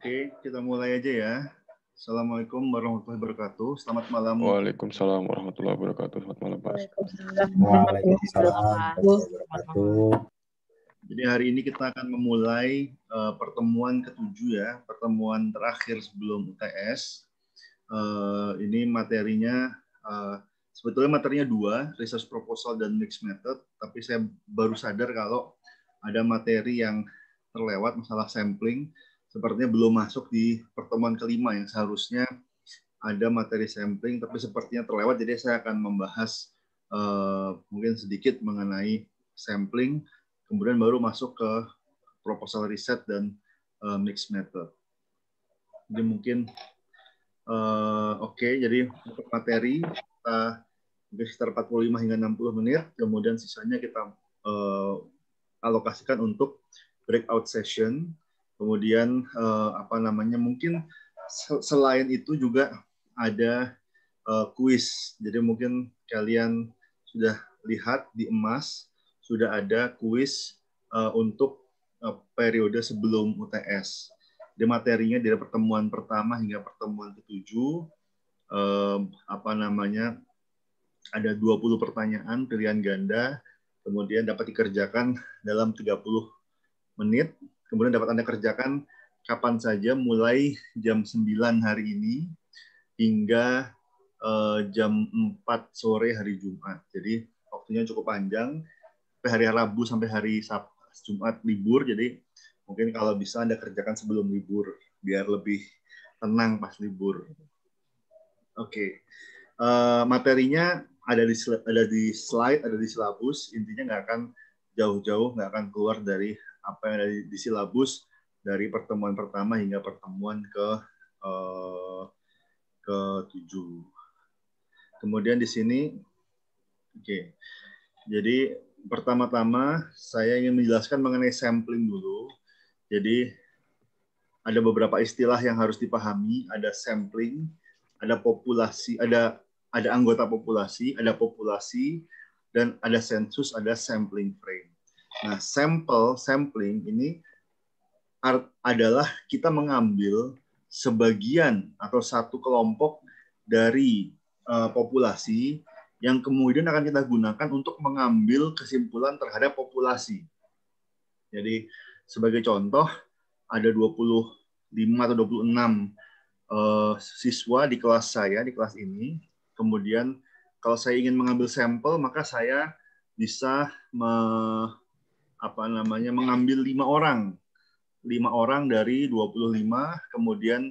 Oke, kita mulai aja ya. Assalamualaikum warahmatullahi wabarakatuh. Selamat malam. Waalaikumsalam warahmatullahi wabarakatuh. Selamat malam, Pak. Waalaikumsalam warahmatullahi Jadi hari ini kita akan memulai uh, pertemuan ketujuh ya, pertemuan terakhir sebelum UTS. Uh, eh, ini materinya uh, sebetulnya materinya dua, research proposal dan mixed method. Tapi saya baru sadar kalau ada materi yang terlewat masalah sampling sepertinya belum masuk di pertemuan kelima yang seharusnya ada materi sampling, tapi sepertinya terlewat. Jadi saya akan membahas uh, mungkin sedikit mengenai sampling, kemudian baru masuk ke proposal riset dan uh, mixed method. Jadi mungkin uh, oke, okay, jadi untuk materi kita mungkin sekitar 45 hingga 60 menit, kemudian sisanya kita uh, alokasikan untuk breakout session Kemudian uh, apa namanya mungkin selain itu juga ada eh, kuis. Jadi mungkin kalian sudah lihat di emas sudah ada kuis uh, untuk uh, periode sebelum UTS. Di materinya dari pertemuan pertama hingga pertemuan ketujuh uh, apa namanya ada 20 pertanyaan pilihan ganda kemudian dapat dikerjakan dalam 30 menit kemudian dapat Anda kerjakan kapan saja mulai jam 9 hari ini hingga uh, jam 4 sore hari Jumat. Jadi waktunya cukup panjang sampai hari Rabu sampai hari Sab Jumat libur. Jadi mungkin kalau bisa Anda kerjakan sebelum libur biar lebih tenang pas libur. Oke. Okay. Uh, eh, materinya ada di ada di slide, ada di silabus, intinya nggak akan jauh-jauh, nggak akan keluar dari apa yang ada di, di silabus dari pertemuan pertama hingga pertemuan ke uh, ke tujuh. Kemudian di sini, oke, okay. jadi pertama-tama saya ingin menjelaskan mengenai sampling dulu. Jadi ada beberapa istilah yang harus dipahami. Ada sampling, ada populasi, ada ada anggota populasi, ada populasi, dan ada sensus, ada sampling frame. Nah, sampel sampling ini adalah kita mengambil sebagian atau satu kelompok dari uh, populasi yang kemudian akan kita gunakan untuk mengambil kesimpulan terhadap populasi. Jadi sebagai contoh ada 25 atau 26 uh, eh, siswa di kelas saya di kelas ini. Kemudian kalau saya ingin mengambil sampel maka saya bisa me apa namanya mengambil lima orang lima orang dari 25 kemudian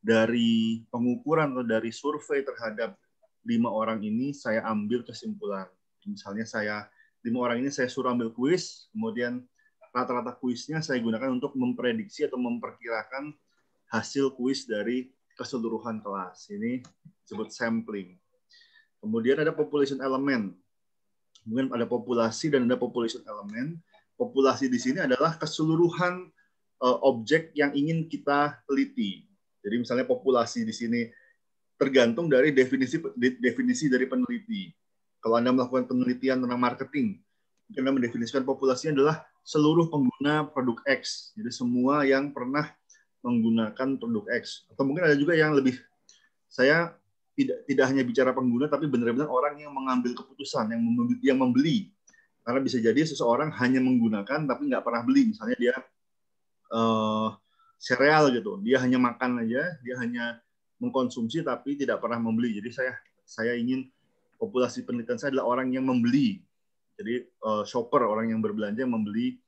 dari pengukuran atau dari survei terhadap lima orang ini saya ambil kesimpulan misalnya saya lima orang ini saya suruh ambil kuis kemudian rata-rata kuisnya saya gunakan untuk memprediksi atau memperkirakan hasil kuis dari keseluruhan kelas ini disebut sampling kemudian ada population element kemudian ada populasi dan ada population element populasi di sini adalah keseluruhan eh, objek yang ingin kita teliti. Jadi misalnya populasi di sini tergantung dari definisi definisi dari peneliti. Kalau Anda melakukan penelitian tentang marketing, Anda mendefinisikan populasi adalah seluruh pengguna produk X. Jadi semua yang pernah menggunakan produk X. Atau mungkin ada juga yang lebih saya tidak tidak hanya bicara pengguna tapi benar-benar orang yang mengambil keputusan, yang membeli, yang membeli karena bisa jadi seseorang hanya menggunakan tapi nggak pernah beli. Misalnya dia uh, sereal gitu, dia hanya makan aja, dia hanya mengkonsumsi tapi tidak pernah membeli. Jadi saya saya ingin populasi penelitian saya adalah orang yang membeli. Jadi uh, shopper orang yang berbelanja membeli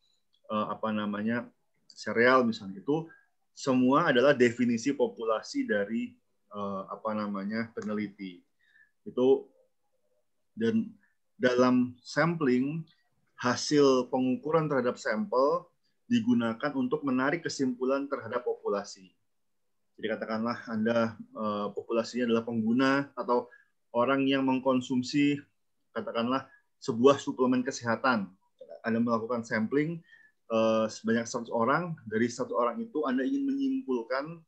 uh, apa namanya sereal misalnya itu semua adalah definisi populasi dari uh, apa namanya peneliti itu dan dalam sampling hasil pengukuran terhadap sampel digunakan untuk menarik kesimpulan terhadap populasi. Jadi katakanlah Anda eh, populasinya adalah pengguna atau orang yang mengkonsumsi katakanlah sebuah suplemen kesehatan. Anda melakukan sampling eh, sebanyak 100 orang, dari satu orang itu Anda ingin menyimpulkan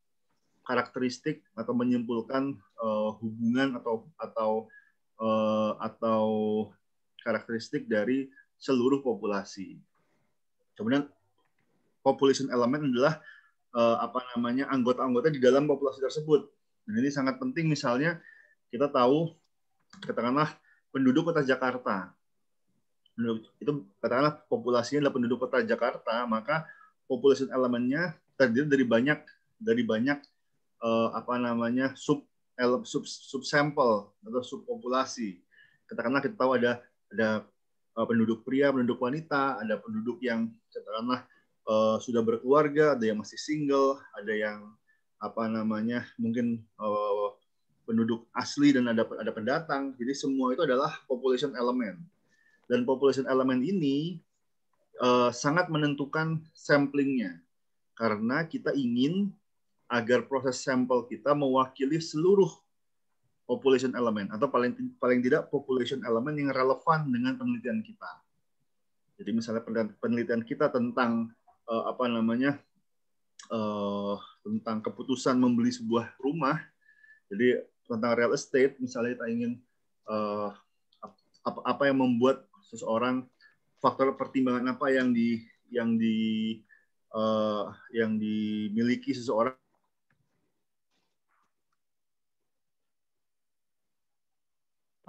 karakteristik atau menyimpulkan eh, hubungan atau atau eh, atau karakteristik dari seluruh populasi. Kemudian population element adalah uh, apa namanya anggota-anggota di dalam populasi tersebut. Dan ini sangat penting misalnya kita tahu katakanlah penduduk kota Jakarta. Itu katakanlah populasinya adalah penduduk kota Jakarta, maka population elemennya terdiri dari banyak dari banyak uh, apa namanya sub sub sub sampel atau subpopulasi. Katakanlah kita tahu ada ada uh, penduduk pria, penduduk wanita, ada penduduk yang katakanlah uh, sudah berkeluarga, ada yang masih single, ada yang apa namanya mungkin uh, penduduk asli dan ada ada pendatang. Jadi semua itu adalah population element. Dan population element ini uh, sangat menentukan samplingnya karena kita ingin agar proses sampel kita mewakili seluruh population element atau paling paling tidak population element yang relevan dengan penelitian kita. Jadi misalnya penelitian kita tentang uh, apa namanya uh, tentang keputusan membeli sebuah rumah, jadi tentang real estate misalnya kita ingin uh, eh, apa, apa yang membuat seseorang faktor pertimbangan apa yang di yang di uh, yang dimiliki seseorang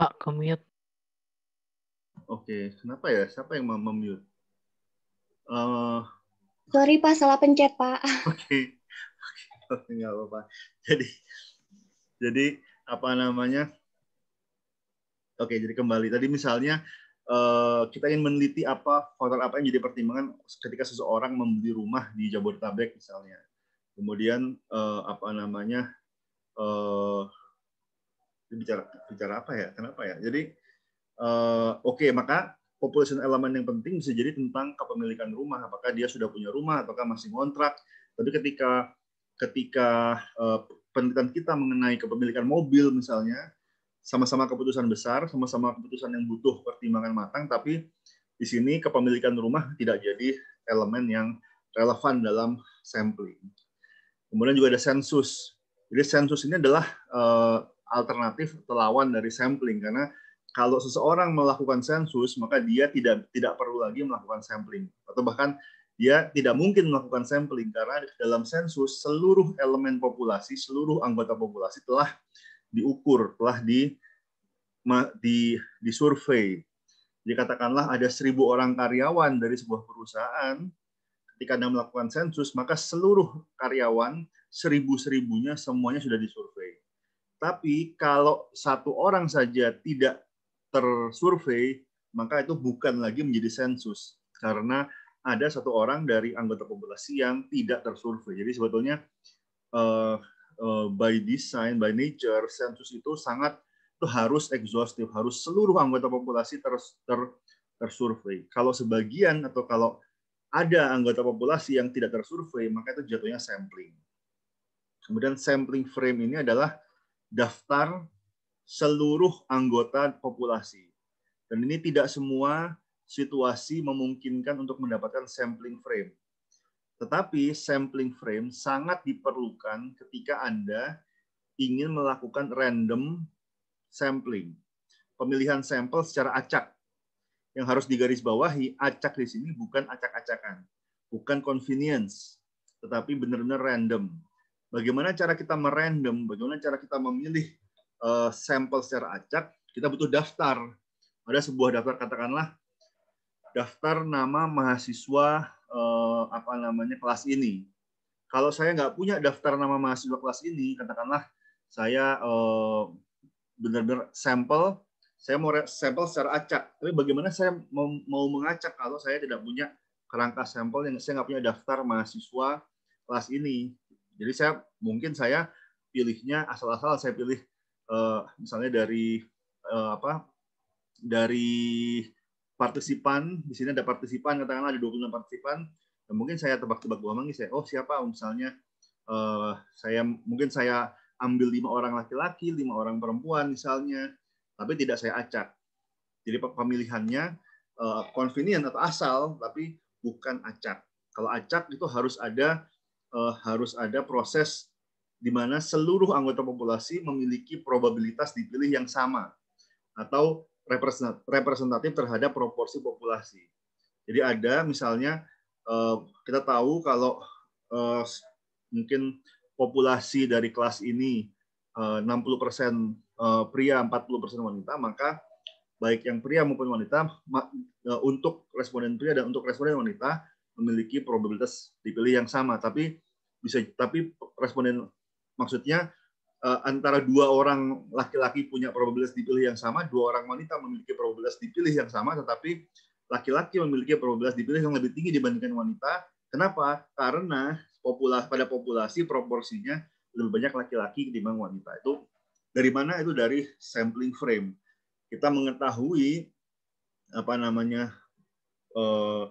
Pak, mute. Oke, kenapa ya? Siapa yang mau mute? Uh... Eh, Sorry Pak, salah pencet Pak. Oke, oke nggak apa-apa. Jadi, jadi apa namanya? Oke, jadi kembali. Tadi misalnya eh, kita ingin meneliti apa faktor apa yang jadi pertimbangan ketika seseorang membeli rumah di Jabodetabek misalnya. Kemudian eh, apa namanya? bicara bicara apa ya? Kenapa ya? Jadi uh, oke okay, maka population elemen yang penting bisa jadi tentang kepemilikan rumah. Apakah dia sudah punya rumah ataukah masih ngontrak? Tapi ketika ketika uh, penelitian kita mengenai kepemilikan mobil misalnya sama-sama keputusan besar, sama-sama keputusan yang butuh pertimbangan matang, tapi di sini kepemilikan rumah tidak jadi elemen yang relevan dalam sampling. Kemudian juga ada sensus. Jadi sensus ini adalah eh, alternatif lawan dari sampling karena kalau seseorang melakukan sensus maka dia tidak tidak perlu lagi melakukan sampling atau bahkan dia tidak mungkin melakukan sampling karena dalam sensus seluruh elemen populasi seluruh anggota populasi telah diukur telah di di disurvei dikatakanlah ada seribu orang karyawan dari sebuah perusahaan ketika Anda melakukan sensus, maka seluruh karyawan, seribu-seribunya semuanya sudah disurvei. Tapi kalau satu orang saja tidak tersurvei, maka itu bukan lagi menjadi sensus karena ada satu orang dari anggota populasi yang tidak tersurvei. Jadi sebetulnya uh, uh, by design, by nature, sensus itu sangat itu harus exhaustive, harus seluruh anggota populasi ter, ter, tersurvei. Kalau sebagian atau kalau ada anggota populasi yang tidak tersurvei, maka itu jatuhnya sampling. Kemudian sampling frame ini adalah daftar seluruh anggota populasi. Dan ini tidak semua situasi memungkinkan untuk mendapatkan sampling frame. Tetapi sampling frame sangat diperlukan ketika Anda ingin melakukan random sampling. Pemilihan sampel secara acak. Yang harus digarisbawahi, acak di sini bukan acak-acakan. Bukan convenience, tetapi benar-benar random bagaimana cara kita merandom, bagaimana cara kita memilih uh, sampel secara acak, kita butuh daftar. Ada sebuah daftar katakanlah daftar nama mahasiswa uh, apa namanya kelas ini. Kalau saya nggak punya daftar nama mahasiswa kelas ini, katakanlah saya benar eh, benar-benar sampel, saya mau sampel secara acak. Tapi bagaimana saya mau, mau mengacak kalau saya tidak punya kerangka sampel yang saya nggak punya daftar mahasiswa kelas ini? Jadi saya mungkin saya pilihnya asal-asal saya pilih uh, misalnya dari uh, apa dari partisipan di sini ada partisipan katakanlah ada 26 partisipan dan mungkin saya tebak-tebak buah manggis saya oh siapa oh, misalnya uh, saya mungkin saya ambil lima orang laki-laki lima orang perempuan misalnya tapi tidak saya acak jadi pemilihannya uh, convenient atau asal tapi bukan acak kalau acak itu harus ada uh, harus ada proses di mana seluruh anggota populasi memiliki probabilitas dipilih yang sama atau representatif terhadap proporsi populasi. Jadi ada misalnya eh, kita tahu kalau eh, mungkin populasi dari kelas ini 60% persen pria, 40% persen wanita, maka baik yang pria maupun wanita untuk responden pria dan untuk responden wanita memiliki probabilitas dipilih yang sama, tapi bisa tapi responden maksudnya eh, antara dua orang laki-laki punya probabilitas dipilih yang sama, dua orang wanita memiliki probabilitas dipilih yang sama, tetapi laki-laki memiliki probabilitas dipilih yang lebih tinggi dibandingkan wanita. Kenapa? Karena populasi pada populasi proporsinya lebih banyak laki-laki dibanding wanita. Itu dari mana? Itu dari sampling frame. Kita mengetahui apa namanya eh,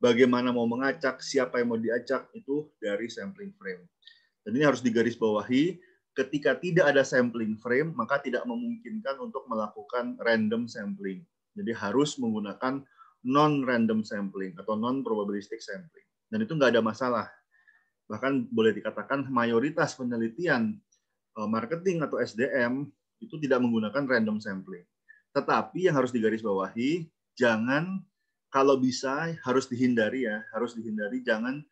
bagaimana mau mengacak, siapa yang mau diacak itu dari sampling frame. Dan ini harus digarisbawahi, ketika tidak ada sampling frame, maka tidak memungkinkan untuk melakukan random sampling. Jadi harus menggunakan non-random sampling atau non-probabilistic sampling. Dan itu nggak ada masalah. Bahkan boleh dikatakan mayoritas penelitian e, marketing atau SDM itu tidak menggunakan random sampling. Tetapi yang harus digarisbawahi, jangan kalau bisa harus dihindari ya, harus dihindari jangan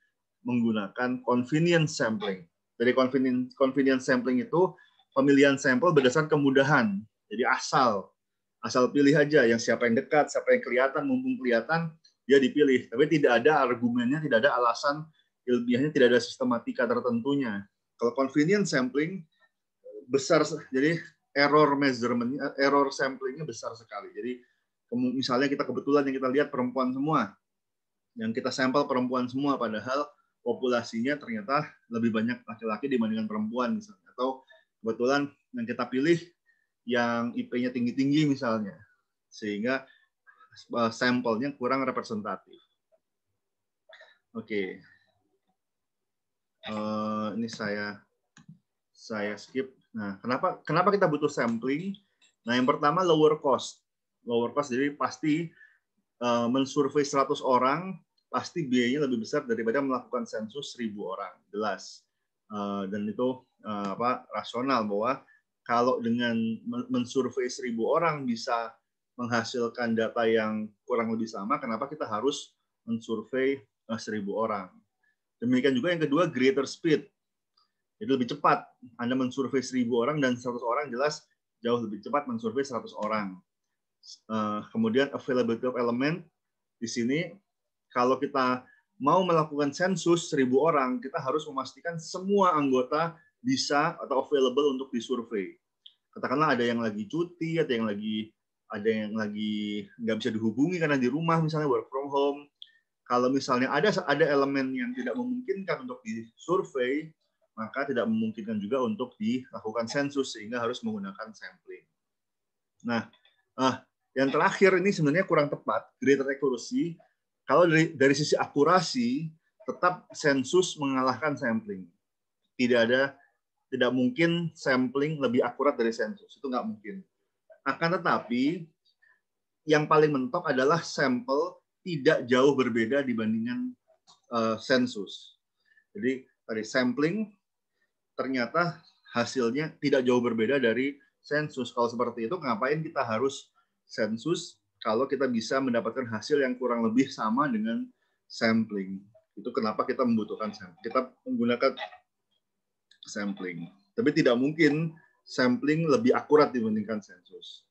menggunakan convenience sampling. Jadi convenience convenience sampling itu pemilihan sampel berdasarkan kemudahan. Jadi asal asal pilih aja yang siapa yang dekat, siapa yang kelihatan, mumpung kelihatan dia dipilih. Tapi tidak ada argumennya, tidak ada alasan ilmiahnya, tidak ada sistematika tertentunya. Kalau convenience sampling besar jadi error measurement error samplingnya besar sekali. Jadi misalnya kita kebetulan yang kita lihat perempuan semua, yang kita sampel perempuan semua, padahal populasinya ternyata lebih banyak laki-laki dibandingkan perempuan misalnya, atau kebetulan yang kita pilih yang IP-nya tinggi-tinggi misalnya, sehingga eh, sampelnya kurang representatif. Oke, okay. Eh, ini saya saya skip. Nah, kenapa kenapa kita butuh sampling? Nah, yang pertama lower cost lower cost jadi pasti uh, eh, mensurvei 100 orang pasti biayanya lebih besar daripada melakukan sensus 1000 orang jelas uh, dan itu uh, apa rasional bahwa kalau dengan mensurvei 1000 orang bisa menghasilkan data yang kurang lebih sama kenapa kita harus mensurvei seribu 1000 orang demikian juga yang kedua greater speed jadi lebih cepat Anda mensurvei 1000 orang dan 100 orang jelas jauh lebih cepat mensurvei 100 orang Eh, kemudian availability of element di sini kalau kita mau melakukan sensus 1000 orang, kita harus memastikan semua anggota bisa atau available untuk disurvey. Katakanlah ada yang lagi cuti, ada yang lagi ada yang lagi nggak bisa dihubungi karena di rumah misalnya work from home. Kalau misalnya ada ada elemen yang tidak memungkinkan untuk disurvey, maka tidak memungkinkan juga untuk dilakukan sensus sehingga harus menggunakan sampling. Nah, ah, yang terakhir ini sebenarnya kurang tepat, greater accuracy. Kalau dari, dari sisi akurasi, tetap sensus mengalahkan sampling. Tidak ada, tidak mungkin sampling lebih akurat dari sensus. Itu nggak mungkin. Akan tetapi, yang paling mentok adalah sampel tidak jauh berbeda dibandingkan eh, sensus. Jadi dari sampling ternyata hasilnya tidak jauh berbeda dari sensus. Kalau seperti itu, ngapain kita harus sensus kalau kita bisa mendapatkan hasil yang kurang lebih sama dengan sampling. Itu kenapa kita membutuhkan sampling. Kita menggunakan sampling. Tapi tidak mungkin sampling lebih akurat dibandingkan sensus.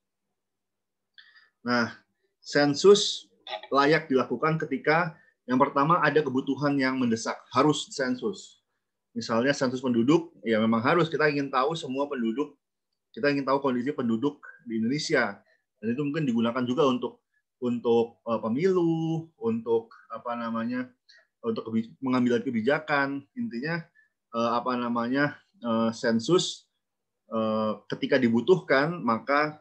Nah, sensus layak dilakukan ketika yang pertama ada kebutuhan yang mendesak, harus sensus. Misalnya sensus penduduk, ya memang harus kita ingin tahu semua penduduk, kita ingin tahu kondisi penduduk di Indonesia dan itu mungkin digunakan juga untuk untuk uh, pemilu, untuk apa namanya, untuk kebij mengambil kebijakan. Intinya uh, apa namanya uh, sensus uh, ketika dibutuhkan maka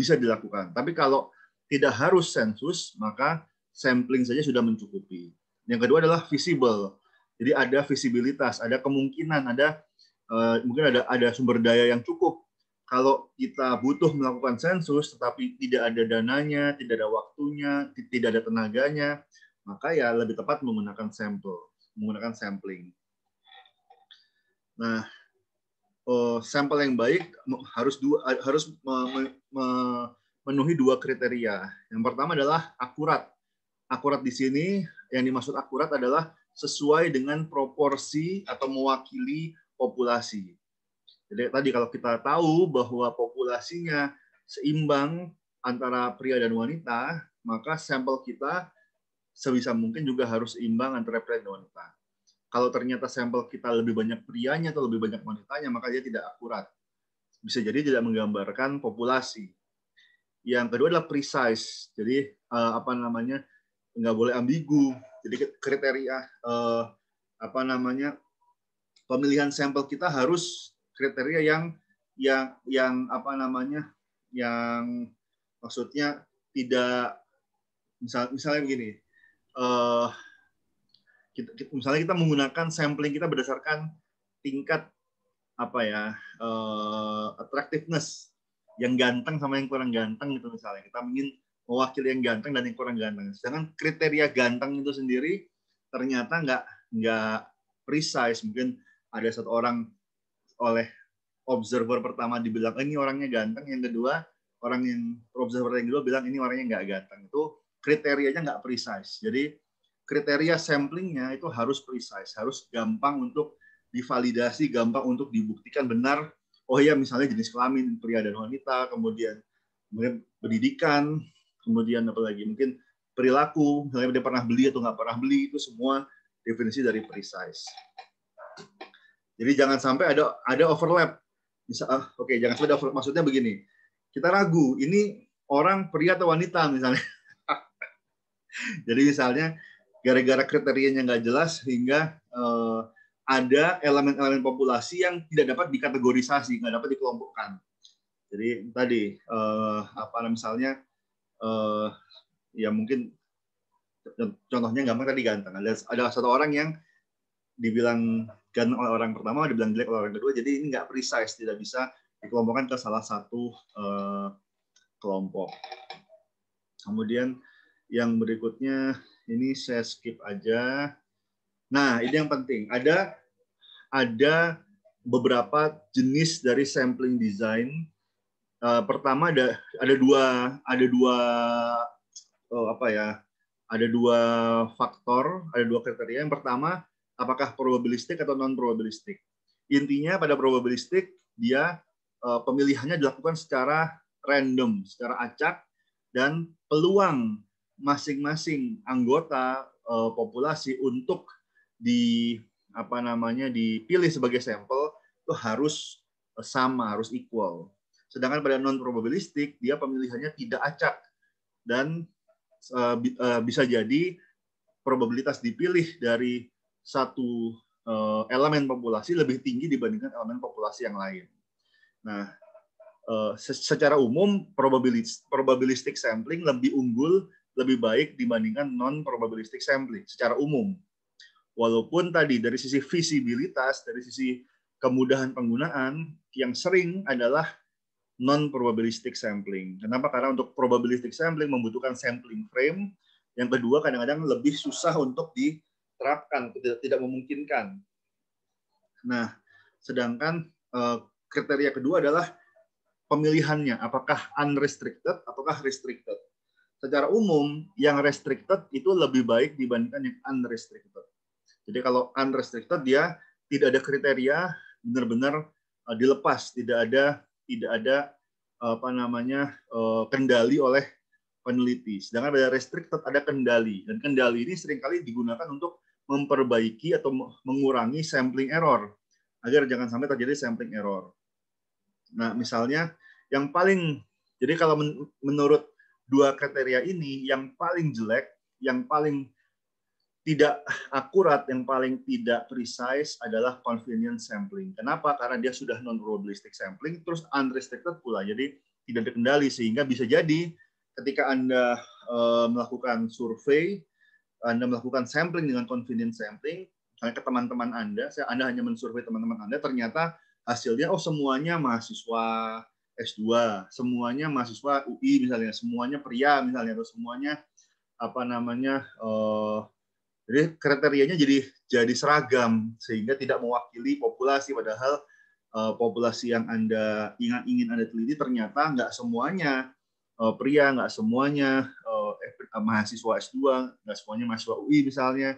bisa dilakukan. Tapi kalau tidak harus sensus maka sampling saja sudah mencukupi. Yang kedua adalah visible. Jadi ada visibilitas, ada kemungkinan, ada uh, mungkin ada ada sumber daya yang cukup kalau kita butuh melakukan sensus tetapi tidak ada dananya, tidak ada waktunya, tidak ada tenaganya, maka ya lebih tepat menggunakan sampel, menggunakan sampling. Nah, eh, sampel yang baik harus dua, harus memenuhi dua kriteria. Yang pertama adalah akurat. Akurat di sini yang dimaksud akurat adalah sesuai dengan proporsi atau mewakili populasi jadi tadi kalau kita tahu bahwa populasinya seimbang antara pria dan wanita, maka sampel kita sebisa mungkin juga harus imbang antara pria dan wanita. Kalau ternyata sampel kita lebih banyak prianya atau lebih banyak wanitanya, maka dia tidak akurat. Bisa jadi tidak menggambarkan populasi. Yang kedua adalah precise. Jadi eh, apa namanya nggak boleh ambigu. Jadi kriteria eh, apa namanya pemilihan sampel kita harus kriteria yang yang yang apa namanya yang maksudnya tidak misal misalnya begini uh, kita, kita, misalnya kita menggunakan sampling kita berdasarkan tingkat apa ya uh, attractiveness yang ganteng sama yang kurang ganteng gitu misalnya kita ingin mewakili yang ganteng dan yang kurang ganteng sedangkan kriteria ganteng itu sendiri ternyata nggak nggak precise mungkin ada satu orang oleh observer pertama dibilang eh, ini orangnya ganteng, yang kedua orang yang observer yang kedua bilang ini orangnya nggak ganteng. Itu kriterianya nggak precise. Jadi kriteria samplingnya itu harus precise, harus gampang untuk divalidasi, gampang untuk dibuktikan benar. Oh iya misalnya jenis kelamin pria dan wanita, kemudian, kemudian pendidikan, kemudian apalagi mungkin perilaku, misalnya dia pernah beli atau nggak pernah beli itu semua definisi dari precise. Jadi jangan sampai ada ada overlap. Misal, ah, oke, okay, jangan sampai ada overlap. Maksudnya begini, kita ragu ini orang pria atau wanita misalnya. Jadi misalnya gara-gara kriterianya nggak jelas hingga uh, eh, ada elemen-elemen populasi yang tidak dapat dikategorisasi, nggak dapat dikelompokkan. Jadi tadi uh, apa misalnya uh, ya mungkin contohnya gampang tadi ganteng. Ada, ada satu orang yang dibilang gun kan oleh orang pertama dibilang jelek oleh orang kedua jadi ini nggak precise tidak bisa dikelompokkan ke salah satu uh, kelompok kemudian yang berikutnya ini saya skip aja nah ini yang penting ada ada beberapa jenis dari sampling design uh, pertama ada ada dua ada dua oh, apa ya ada dua faktor ada dua kriteria yang pertama apakah probabilistik atau non probabilistik. Intinya pada probabilistik dia eh, pemilihannya dilakukan secara random, secara acak dan peluang masing-masing anggota eh, populasi untuk di apa namanya dipilih sebagai sampel itu harus sama, harus equal. Sedangkan pada non probabilistik dia pemilihannya tidak acak dan eh, bisa jadi probabilitas dipilih dari satu uh, elemen populasi lebih tinggi dibandingkan elemen populasi yang lain. Nah, uh, secara umum probabilis probabilistic sampling lebih unggul, lebih baik dibandingkan non probabilistic sampling secara umum. Walaupun tadi dari sisi visibilitas, dari sisi kemudahan penggunaan yang sering adalah non probabilistic sampling. Kenapa? Karena untuk probabilistic sampling membutuhkan sampling frame. Yang kedua kadang-kadang lebih susah untuk di terapkan, tidak, tidak memungkinkan. Nah, sedangkan eh, kriteria kedua adalah pemilihannya, apakah unrestricted, apakah restricted. Secara umum, yang restricted itu lebih baik dibandingkan yang unrestricted. Jadi kalau unrestricted dia tidak ada kriteria, benar-benar eh, dilepas, tidak ada tidak ada apa namanya eh, kendali oleh peneliti. Sedangkan ada restricted ada kendali dan kendali ini seringkali digunakan untuk memperbaiki atau mengurangi sampling error agar jangan sampai terjadi sampling error. Nah, misalnya yang paling jadi kalau menurut dua kriteria ini yang paling jelek, yang paling tidak akurat, yang paling tidak precise adalah convenient sampling. Kenapa? Karena dia sudah non-probabilistic sampling, terus unrestricted pula, jadi tidak terkendali sehingga bisa jadi ketika anda eh, melakukan survei anda melakukan sampling dengan confidence sampling, misalnya ke teman-teman Anda, saya Anda hanya mensurvei teman-teman Anda, ternyata hasilnya oh semuanya mahasiswa S2, semuanya mahasiswa UI misalnya, semuanya pria misalnya atau semuanya apa namanya uh, jadi kriterianya jadi jadi seragam sehingga tidak mewakili populasi padahal uh, populasi yang anda ingat ingin anda teliti ternyata nggak semuanya uh, pria, nggak semuanya uh, mahasiswa S2, nggak semuanya mahasiswa UI misalnya.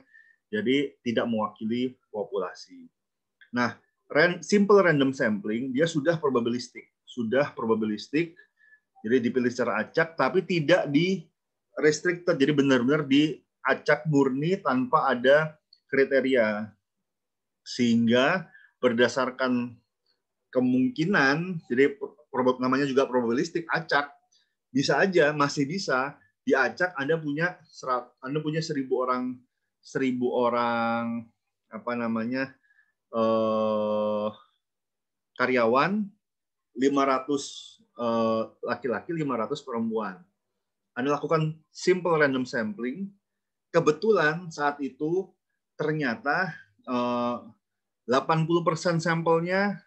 Jadi tidak mewakili populasi. Nah, simple random sampling dia sudah probabilistik, sudah probabilistik. Jadi dipilih secara acak tapi tidak di restricted. Jadi benar-benar di acak murni tanpa ada kriteria. Sehingga berdasarkan kemungkinan, jadi namanya juga probabilistik, acak, bisa aja masih bisa diajak Anda punya serat, Anda punya seribu orang seribu orang apa namanya eh, karyawan 500 eh, laki-laki eh, 500 perempuan Anda lakukan simple random sampling kebetulan saat itu ternyata eh, 80% sampelnya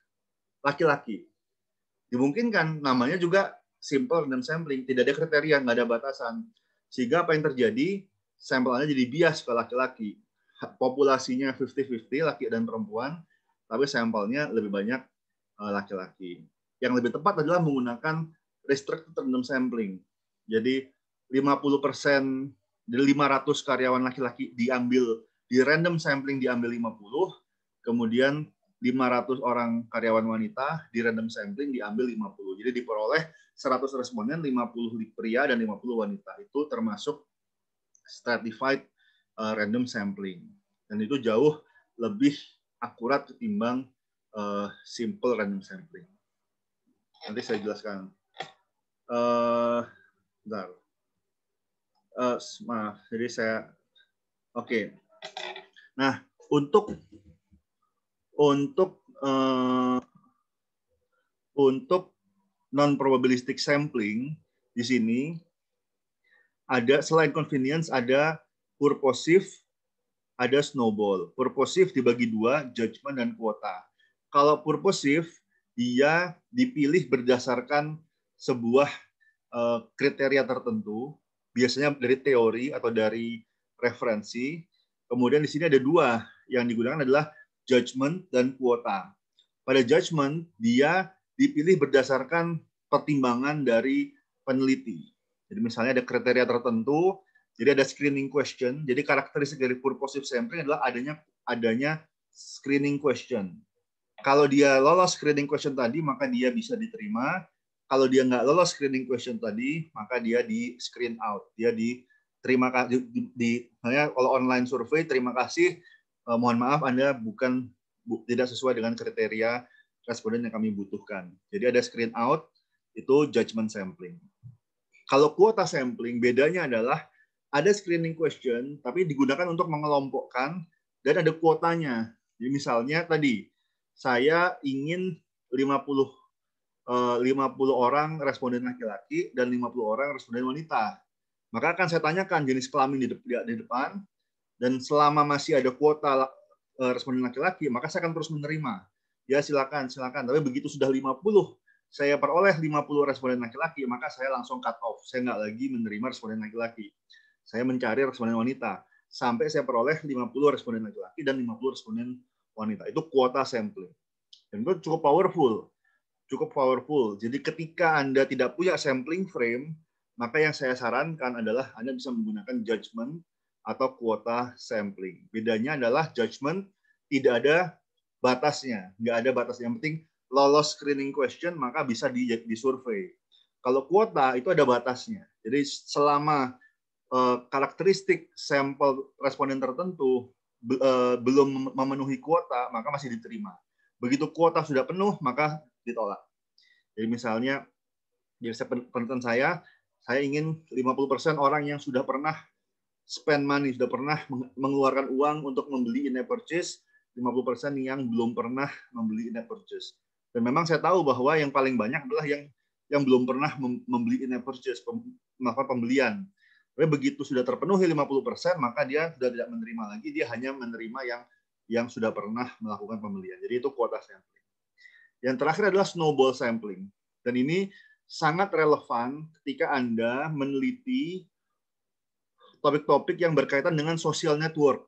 laki-laki dimungkinkan namanya juga simple random sampling, tidak ada kriteria, nggak ada batasan. Sehingga apa yang terjadi, sampelnya jadi bias ke laki-laki. Populasinya 50-50, laki dan perempuan, tapi sampelnya lebih banyak eh, laki-laki. Yang lebih tepat adalah menggunakan restricted random sampling. Jadi 50 persen dari 500 karyawan laki-laki diambil di random sampling diambil 50, kemudian 500 orang karyawan wanita di random sampling diambil 50. Jadi diperoleh 100 responden, 50 pria dan 50 wanita. Itu termasuk stratified eh, random sampling. Dan itu jauh lebih akurat ketimbang eh, simple random sampling. Nanti saya jelaskan. Uh, bentar. Uh, maaf, jadi saya oke. Okay. Nah, untuk untuk uh, untuk non probabilistic sampling di sini ada selain convenience ada purposive ada snowball. Purposive dibagi dua, judgment dan kuota. Kalau purposive, dia dipilih berdasarkan sebuah uh, kriteria tertentu, biasanya dari teori atau dari referensi. Kemudian di sini ada dua yang digunakan adalah judgment, dan kuota. Pada judgment, dia dipilih berdasarkan pertimbangan dari peneliti. Jadi misalnya ada kriteria tertentu, jadi ada screening question. Jadi karakteristik dari purposive sampling adalah adanya adanya screening question. Kalau dia lolos screening question tadi, maka dia bisa diterima. Kalau dia nggak lolos screening question tadi, maka dia di screen out. Dia diterima di, di, di kalau online survei terima kasih eh, mohon maaf Anda bukan bu, tidak sesuai dengan kriteria responden yang kami butuhkan. Jadi ada screen out itu judgment sampling. Kalau kuota sampling bedanya adalah ada screening question tapi digunakan untuk mengelompokkan dan ada kuotanya. Jadi misalnya tadi saya ingin 50 50 eh, orang responden laki-laki dan 50 orang responden wanita. Maka akan saya tanyakan jenis kelamin di depan, di depan dan selama masih ada kuota e, responden laki-laki, maka saya akan terus menerima. Ya silakan, silakan. Tapi begitu sudah 50, saya peroleh 50 responden laki-laki, maka saya langsung cut off. Saya nggak lagi menerima responden laki-laki. Saya mencari responden wanita. Sampai saya peroleh 50 responden laki-laki dan 50 responden wanita. Itu kuota sampling. Dan itu cukup powerful. Cukup powerful. Jadi ketika Anda tidak punya sampling frame, maka yang saya sarankan adalah Anda bisa menggunakan judgment atau kuota sampling. Bedanya adalah judgment tidak ada batasnya, nggak ada batas. Yang penting lolos screening question maka bisa di, survei Kalau kuota itu ada batasnya. Jadi selama uh, karakteristik sampel responden tertentu uh, belum memenuhi kuota maka masih diterima. Begitu kuota sudah penuh maka ditolak. Jadi misalnya jadi penelitian saya, saya ingin 50% orang yang sudah pernah spend money, sudah pernah mengeluarkan uang untuk membeli in purchase, 50% yang belum pernah membeli in purchase. Dan memang saya tahu bahwa yang paling banyak adalah yang yang belum pernah membeli in purchase, melakukan pembelian. Tapi begitu sudah terpenuhi 50%, maka dia sudah tidak menerima lagi, dia hanya menerima yang yang sudah pernah melakukan pembelian. Jadi itu kuota sampling. Yang terakhir adalah snowball sampling. Dan ini sangat relevan ketika Anda meneliti topik-topik yang berkaitan dengan social network.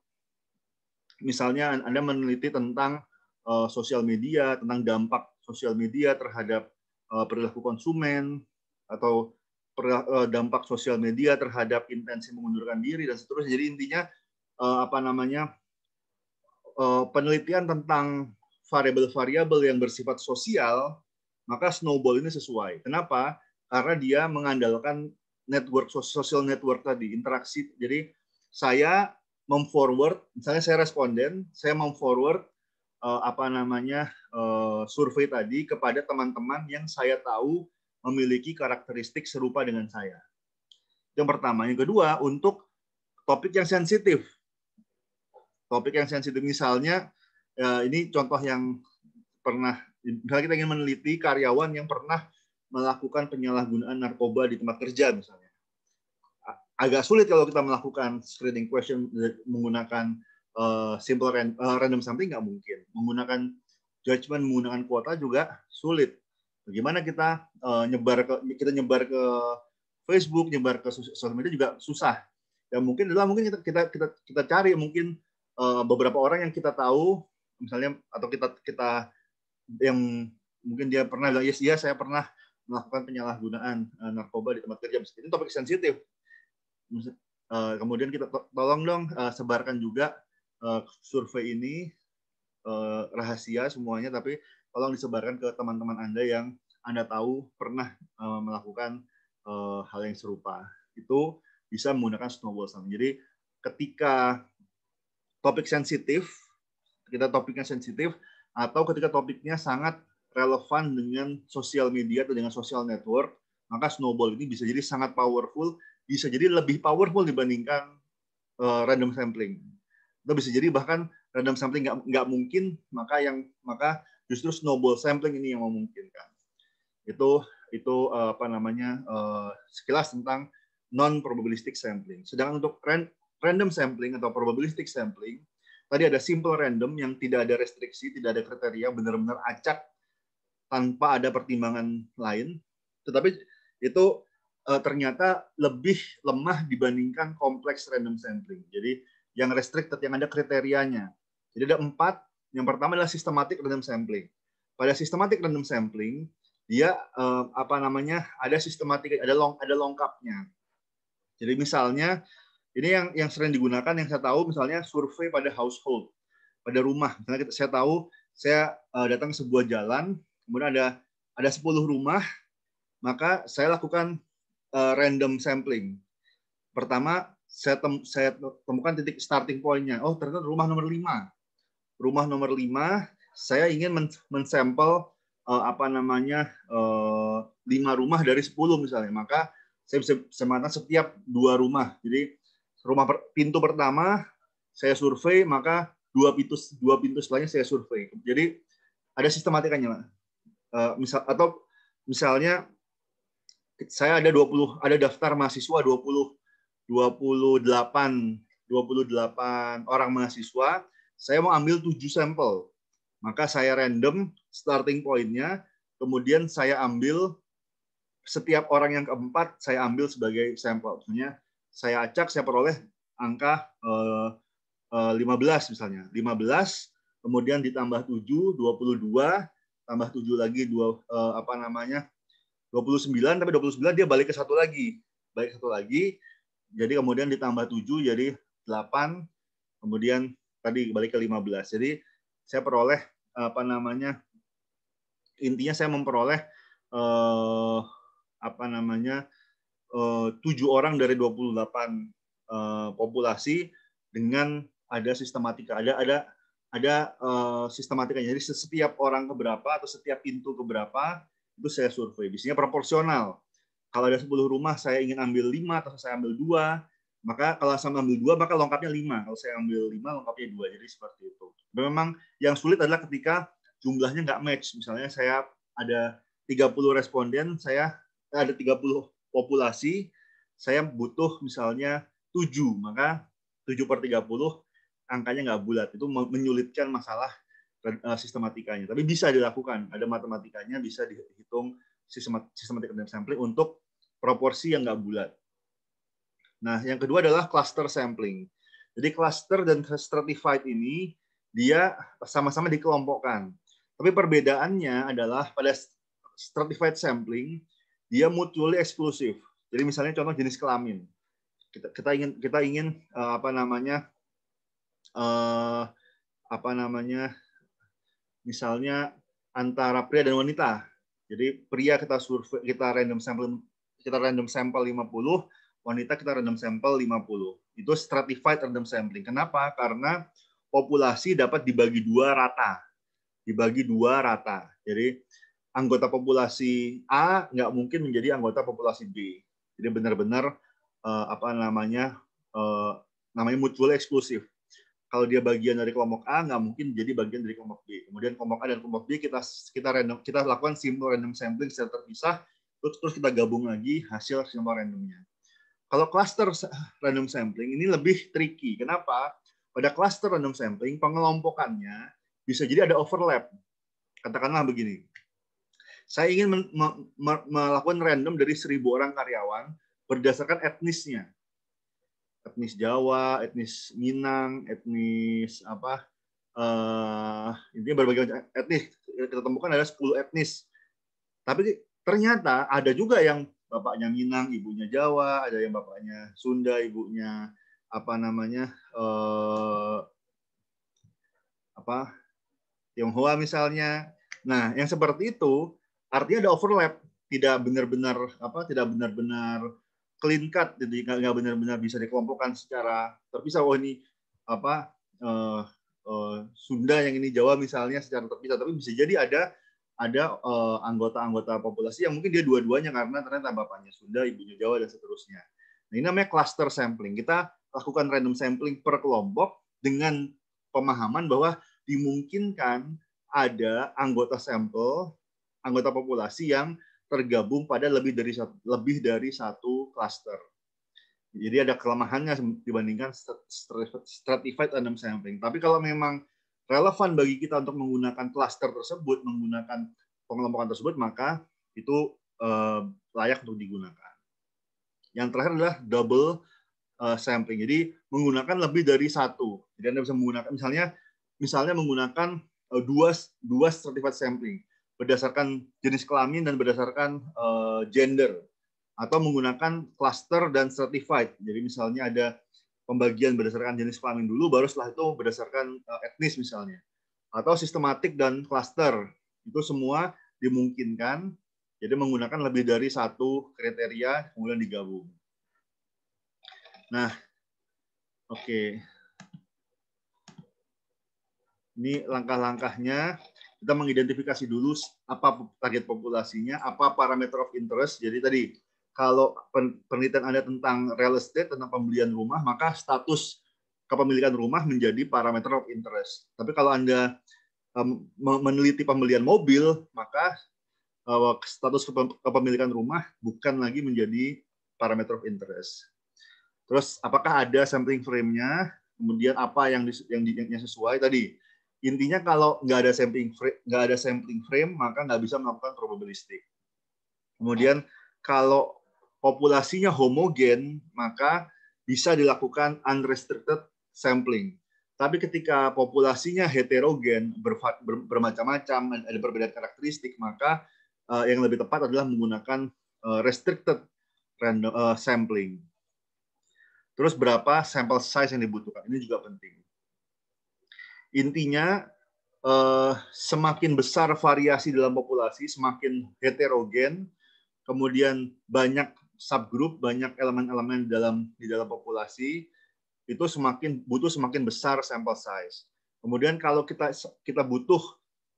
Misalnya Anda meneliti tentang uh, sosial media, tentang dampak sosial media terhadap uh, perilaku konsumen atau eh, dampak sosial media terhadap intensi mengundurkan diri dan seterusnya. Jadi intinya apa namanya penelitian tentang variabel-variabel yang bersifat sosial, maka snowball ini sesuai. Kenapa? Karena dia mengandalkan network social network tadi interaksi jadi saya memforward misalnya saya responden saya memforward uh, apa namanya uh, survei tadi kepada teman-teman yang saya tahu memiliki karakteristik serupa dengan saya yang pertama yang kedua untuk topik yang sensitif topik yang sensitif misalnya uh, ini contoh yang pernah misalnya kita ingin meneliti karyawan yang pernah melakukan penyalahgunaan narkoba di tempat kerja misalnya. Agak sulit kalau kita melakukan screening question menggunakan uh, simple ran, uh, random sampling nggak mungkin. Menggunakan judgment menggunakan kuota juga sulit. Bagaimana kita uh, nyebar ke kita nyebar ke Facebook, nyebar ke sosial media juga susah. Dan mungkin adalah mungkin kita kita kita, kita cari mungkin uh, beberapa orang yang kita tahu misalnya atau kita kita yang mungkin dia pernah bilang yes iya saya pernah melakukan penyalahgunaan uh, narkoba di tempat kerja. ini topik sensitif. Uh, kemudian kita tolong dong uh, sebarkan juga uh, survei ini uh, rahasia semuanya, tapi tolong disebarkan ke teman-teman Anda yang Anda tahu pernah uh, melakukan uh, hal yang serupa. Itu bisa menggunakan snowball sound. Jadi ketika topik sensitif, kita topiknya sensitif, atau ketika topiknya sangat relevan dengan sosial media atau dengan sosial network, maka snowball ini bisa jadi sangat powerful, bisa jadi lebih powerful dibandingkan uh, random sampling. Atau bisa jadi bahkan random sampling nggak nggak mungkin, maka yang maka justru snowball sampling ini yang memungkinkan. Itu itu uh, apa namanya uh, sekilas tentang non probabilistic sampling. Sedangkan untuk ran, random sampling atau probabilistic sampling, tadi ada simple random yang tidak ada restriksi, tidak ada kriteria, benar-benar acak tanpa ada pertimbangan lain. Tetapi itu uh, ternyata lebih lemah dibandingkan kompleks random sampling. Jadi yang restricted yang ada kriterianya. Jadi ada empat. Yang pertama adalah systematic random sampling. Pada systematic random sampling dia uh, apa namanya ada sistematik ada long ada longkapnya. Jadi misalnya ini yang yang sering digunakan yang saya tahu misalnya survei pada household pada rumah. Misalnya saya tahu saya uh, datang ke sebuah jalan kemudian ada ada 10 rumah, maka saya lakukan uh, random sampling. Pertama, saya, tem saya temukan titik starting point-nya. Oh, ternyata rumah nomor 5. Rumah nomor 5, saya ingin men mensampel uh, eh, apa namanya uh, eh, 5 rumah dari 10 misalnya. Maka saya bisa semata setiap dua rumah. Jadi rumah per, pintu pertama saya survei, maka dua pintu dua pintu selanjutnya saya survei. Jadi ada sistematikanya, Pak. Eh, misal atau misalnya saya ada 20 ada daftar mahasiswa 20 28 28 orang mahasiswa, saya mau ambil 7 sampel. Maka saya random starting point-nya, kemudian saya ambil setiap orang yang keempat saya ambil sebagai sampel. Misalnya saya acak, saya peroleh angka eh, eh, 15 misalnya. 15, kemudian ditambah 7, 22, tambah 7 lagi dua uh, apa namanya 29 tapi 29 dia balik ke satu lagi balik satu lagi jadi kemudian ditambah 7 jadi 8 kemudian tadi balik ke 15 jadi saya peroleh apa namanya intinya saya memperoleh eh, apa namanya eh, tujuh orang dari 28 uh, eh, populasi dengan ada sistematika ada ada ada uh, sistematikanya. Jadi setiap orang keberapa atau setiap pintu keberapa itu saya survei. Biasanya proporsional. Kalau ada 10 rumah saya ingin ambil 5 atau saya ambil 2, maka kalau saya ambil 2 maka lengkapnya 5. Kalau saya ambil 5 lengkapnya 2. Jadi seperti itu. Memang yang sulit adalah ketika jumlahnya nggak match. Misalnya saya ada 30 responden, saya eh, ada 30 populasi, saya butuh misalnya 7, maka 7 per 30 angkanya nggak bulat itu menyulitkan masalah eh, sistematikanya tapi bisa dilakukan ada matematikanya bisa dihitung sistematik dan sampling untuk proporsi yang nggak bulat nah yang kedua adalah cluster sampling jadi cluster dan stratified ini dia sama-sama dikelompokkan tapi perbedaannya adalah pada stratified sampling dia mutually eksklusif jadi misalnya contoh jenis kelamin kita, kita ingin kita ingin eh, apa namanya uh, apa namanya misalnya antara pria dan wanita. Jadi pria kita survei kita random sampel kita random sampel 50, wanita kita random sampel 50. Itu stratified random sampling. Kenapa? Karena populasi dapat dibagi dua rata. Dibagi dua rata. Jadi anggota populasi A nggak mungkin menjadi anggota populasi B. Jadi benar-benar uh, apa namanya uh, namanya mutual eksklusif kalau dia bagian dari kelompok A nggak mungkin jadi bagian dari kelompok B. Kemudian kelompok A dan kelompok B kita kita random kita lakukan simple random sampling secara terpisah terus terus kita gabung lagi hasil simple randomnya. Kalau cluster random sampling ini lebih tricky. Kenapa? Pada cluster random sampling pengelompokannya bisa jadi ada overlap. Katakanlah begini. Saya ingin melakukan random dari seribu orang karyawan berdasarkan etnisnya etnis Jawa, etnis Minang, etnis apa uh, intinya berbagai macam etnis kita temukan ada 10 etnis. Tapi ternyata ada juga yang bapaknya Minang, ibunya Jawa, ada yang bapaknya Sunda, ibunya apa namanya Uh, apa Tionghoa misalnya. Nah, yang seperti itu artinya ada overlap, tidak benar-benar apa tidak benar-benar clean cut jadi nggak benar-benar bisa dikelompokkan secara terpisah oh ini apa uh, uh, Sunda yang ini Jawa misalnya secara terpisah tapi bisa jadi ada ada anggota eh, anggota-anggota populasi yang mungkin dia dua-duanya karena ternyata bapaknya Sunda, ibunya Jawa dan seterusnya. Nah, ini namanya cluster sampling. Kita lakukan random sampling per kelompok dengan pemahaman bahwa dimungkinkan ada anggota sampel, anggota populasi yang tergabung pada lebih dari satu, lebih dari satu cluster. Jadi ada kelemahannya dibandingkan stratified random sampling. Tapi kalau memang relevan bagi kita untuk menggunakan cluster tersebut, menggunakan pengelompokan tersebut, maka itu eh, layak untuk digunakan. Yang terakhir adalah double eh, sampling. Jadi menggunakan lebih dari satu. Jadi Anda bisa menggunakan misalnya misalnya menggunakan eh, dua dua stratified sampling berdasarkan jenis kelamin dan berdasarkan uh, gender atau menggunakan cluster dan certified. Jadi misalnya ada pembagian berdasarkan jenis kelamin dulu, baru setelah itu berdasarkan uh, etnis misalnya. Atau sistematik dan cluster. Itu semua dimungkinkan, jadi menggunakan lebih dari satu kriteria, kemudian digabung. Nah, oke. Okay. Ini langkah-langkahnya kita mengidentifikasi dulu apa target populasinya, apa parameter of interest. Jadi tadi kalau penelitian Anda tentang real estate, tentang pembelian rumah, maka status kepemilikan rumah menjadi parameter of interest. Tapi kalau Anda um, meneliti pembelian mobil, maka uh, status kepemilikan rumah bukan lagi menjadi parameter of interest. Terus apakah ada sampling frame-nya? Kemudian apa yang yang, yang, sesuai tadi? intinya kalau nggak ada sampling nggak ada sampling frame maka nggak bisa melakukan probabilistik. Kemudian kalau populasinya homogen maka bisa dilakukan unrestricted sampling. Tapi ketika populasinya heterogen bermacam-macam ada perbedaan karakteristik maka eh, yang lebih tepat adalah menggunakan eh, restricted random, eh, sampling. Terus berapa sampel size yang dibutuhkan ini juga penting Intinya uh, semakin besar variasi dalam populasi, semakin heterogen, kemudian banyak subgroup, banyak elemen-elemen dalam di dalam populasi itu semakin butuh semakin besar sample size. Kemudian kalau kita kita butuh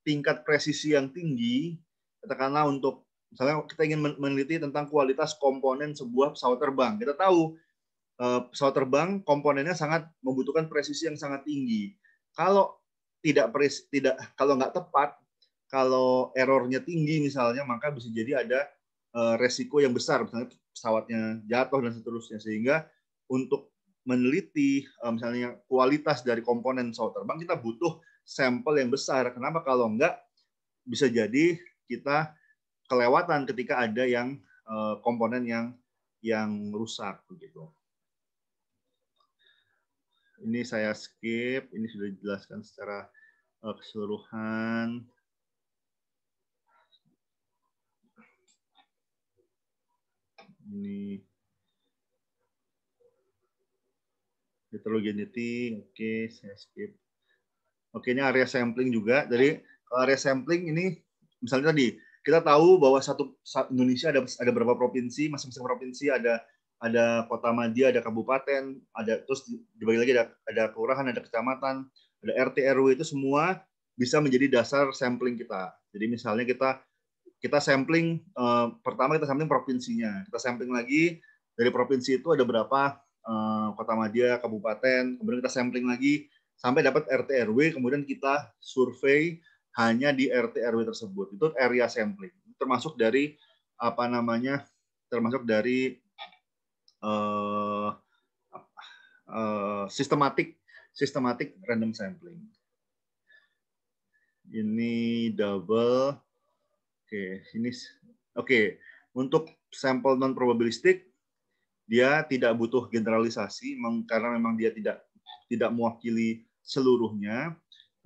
tingkat presisi yang tinggi, katakanlah untuk misalnya kita ingin meneliti tentang kualitas komponen sebuah pesawat terbang. Kita tahu eh, pesawat terbang komponennya sangat membutuhkan presisi yang sangat tinggi. Kalau tidak peris, tidak kalau nggak tepat, kalau errornya tinggi misalnya, maka bisa jadi ada uh, resiko yang besar, misalnya pesawatnya jatuh dan seterusnya. Sehingga untuk meneliti eh, misalnya kualitas dari komponen pesawat terbang, kita butuh sampel yang besar. Kenapa kalau nggak bisa jadi kita kelewatan ketika ada yang eh, komponen yang yang rusak begitu. Ini saya skip, ini sudah dijelaskan secara eh, keseluruhan. Ini heterologenetik, genetik, oke okay, saya skip. Oke, okay, ini area sampling juga. Jadi kalau area sampling ini misalnya tadi kita tahu bahwa satu Indonesia ada ada berapa provinsi, masing-masing provinsi ada ada kota madya, ada kabupaten, ada terus dibagi lagi ada, ada kelurahan, ada kecamatan, ada RT RW itu semua bisa menjadi dasar sampling kita. Jadi misalnya kita kita sampling eh, pertama kita sampling provinsinya, kita sampling lagi dari provinsi itu ada berapa eh, kota madya, kabupaten, kemudian kita sampling lagi sampai dapat RT RW, kemudian kita survei hanya di RT RW tersebut. Itu area sampling, termasuk dari apa namanya termasuk dari uh, uh, sistematik random sampling. Ini double. Oke, okay, ini oke. Okay. Untuk sampel non probabilistik dia tidak butuh generalisasi karena memang dia tidak tidak mewakili seluruhnya.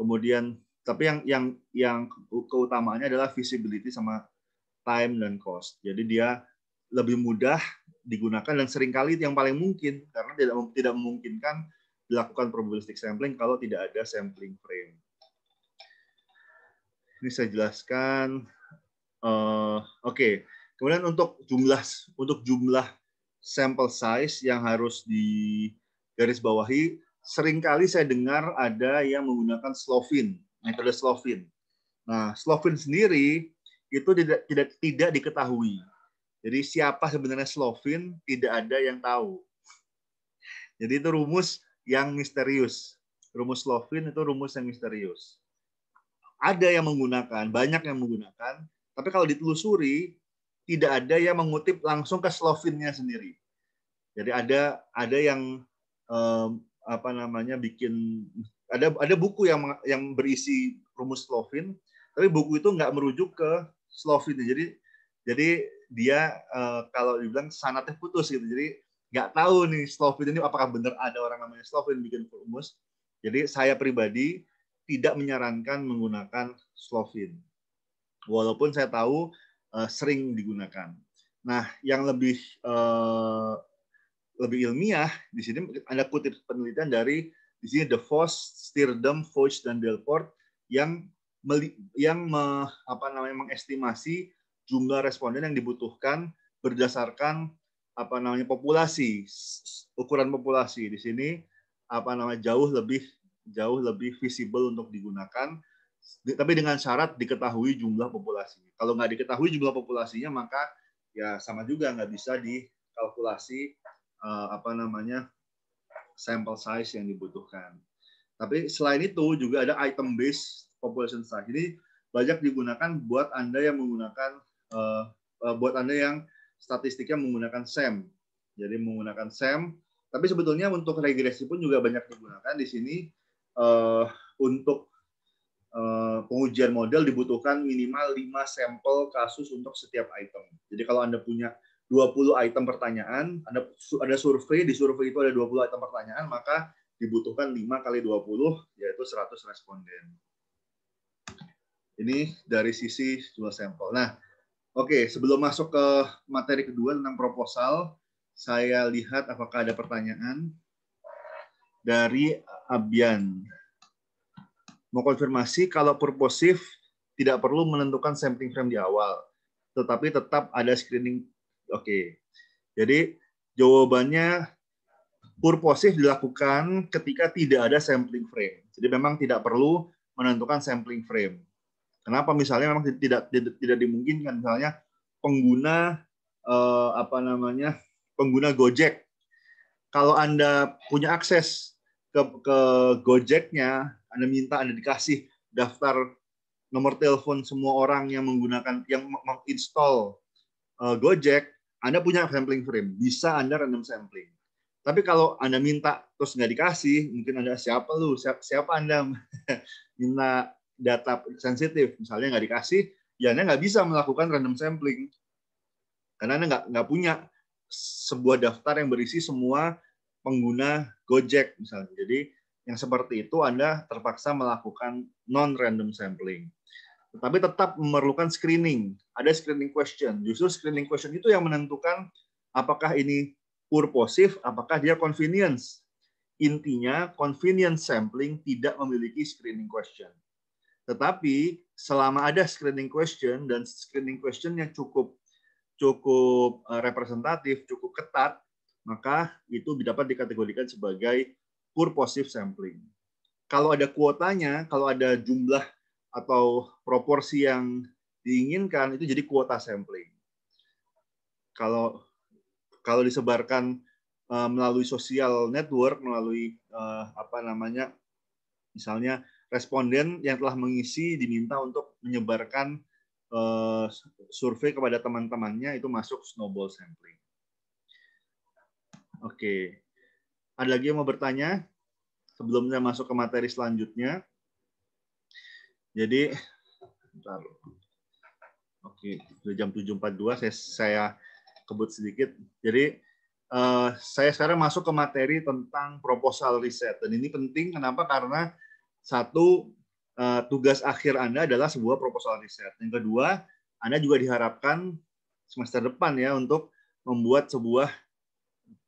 Kemudian tapi yang yang yang keutamaannya adalah visibility sama time dan cost. Jadi dia lebih mudah digunakan dan seringkali yang paling mungkin karena tidak tidak memungkinkan dilakukan probabilistic sampling kalau tidak ada sampling frame. Ini saya jelaskan. Uh, Oke, okay. kemudian untuk jumlah untuk jumlah sample size yang harus di garis bawahi, seringkali saya dengar ada yang menggunakan Slovin, metode Slovin. Nah, Slovin sendiri itu tidak tidak tidak diketahui jadi siapa sebenarnya Slovin tidak ada yang tahu. Jadi itu rumus yang misterius. Rumus Slovin itu rumus yang misterius. Ada yang menggunakan, banyak yang menggunakan, tapi kalau ditelusuri tidak ada yang mengutip langsung ke Slovinnya sendiri. Jadi ada ada yang um, apa namanya bikin ada ada buku yang yang berisi rumus Slovin, tapi buku itu nggak merujuk ke Slovin. Jadi jadi dia uh, kalau dibilang sanatnya putus gitu. Jadi nggak tahu nih Slovin ini apakah benar ada orang namanya Slovin bikin rumus. Jadi saya pribadi tidak menyarankan menggunakan Slovin. Walaupun saya tahu uh, sering digunakan. Nah, yang lebih uh, lebih ilmiah di sini ada kutip penelitian dari di sini The Voss, Stirdam, Foch dan Delport yang meli, yang me, apa namanya mengestimasi jumlah responden yang dibutuhkan berdasarkan apa namanya populasi ukuran populasi di sini apa namanya jauh lebih jauh lebih visible untuk digunakan tapi dengan syarat diketahui jumlah populasi kalau nggak diketahui jumlah populasinya maka ya sama juga nggak bisa dikalkulasi uh, apa namanya sample size yang dibutuhkan tapi selain itu juga ada item based population size ini banyak digunakan buat anda yang menggunakan uh, uh, buat Anda yang statistiknya menggunakan SEM. Jadi menggunakan SEM, tapi sebetulnya untuk regresi pun juga banyak digunakan di sini uh, untuk uh, pengujian model dibutuhkan minimal 5 sampel kasus untuk setiap item. Jadi kalau Anda punya 20 item pertanyaan, anda ada survei, di survei itu ada 20 item pertanyaan, maka dibutuhkan 5 kali 20 yaitu 100 responden. Ini dari sisi dua sampel. Nah, Oke, sebelum masuk ke materi kedua tentang proposal, saya lihat apakah ada pertanyaan dari Abian. Mau konfirmasi kalau purposif tidak perlu menentukan sampling frame di awal, tetapi tetap ada screening. Oke, jadi jawabannya purposif dilakukan ketika tidak ada sampling frame. Jadi memang tidak perlu menentukan sampling frame. Kenapa misalnya memang tidak tidak, tidak dimungkinkan misalnya pengguna eh, apa namanya pengguna Gojek kalau anda punya akses ke, ke Gojeknya, anda minta anda dikasih daftar nomor telepon semua orang yang menggunakan yang menginstall uh, Gojek, anda punya sampling frame, bisa anda random sampling. Tapi kalau Anda minta terus nggak dikasih, mungkin Anda siapa lu, siapa, siapa Anda minta data sensitif misalnya nggak dikasih ya anda nggak bisa melakukan random sampling karena anda nggak nggak punya sebuah daftar yang berisi semua pengguna Gojek misalnya jadi yang seperti itu anda terpaksa melakukan non random sampling tetapi tetap memerlukan screening ada screening question justru screening question itu yang menentukan apakah ini positif, apakah dia convenience intinya convenience sampling tidak memiliki screening question tetapi selama ada screening question dan screening question yang cukup cukup eh, representatif, cukup ketat, maka itu dapat dikategorikan sebagai poor positive sampling. Kalau ada kuotanya, kalau ada jumlah atau proporsi yang diinginkan, itu jadi kuota sampling. Kalau kalau disebarkan eh, melalui sosial network, melalui eh, apa namanya, misalnya responden yang telah mengisi diminta untuk menyebarkan uh, survei kepada teman-temannya itu masuk snowball sampling. Oke. Okay. Ada lagi yang mau bertanya? Sebelum saya masuk ke materi selanjutnya. Jadi, bentar. Oke, okay. jam 7.42 saya, saya kebut sedikit. Jadi, uh, saya sekarang masuk ke materi tentang proposal riset. Dan ini penting, kenapa? Karena satu, uh, tugas akhir Anda adalah sebuah proposal riset. Yang kedua, Anda juga diharapkan semester depan ya untuk membuat sebuah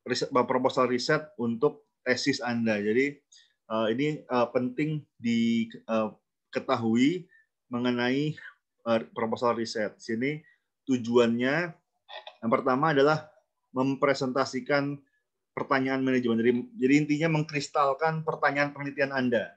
riset, proposal riset untuk tesis Anda. Jadi uh, ini uh, penting diketahui uh, mengenai uh, proposal riset. Di Sini tujuannya yang pertama adalah mempresentasikan pertanyaan manajemen. Jadi, jadi intinya mengkristalkan pertanyaan penelitian Anda.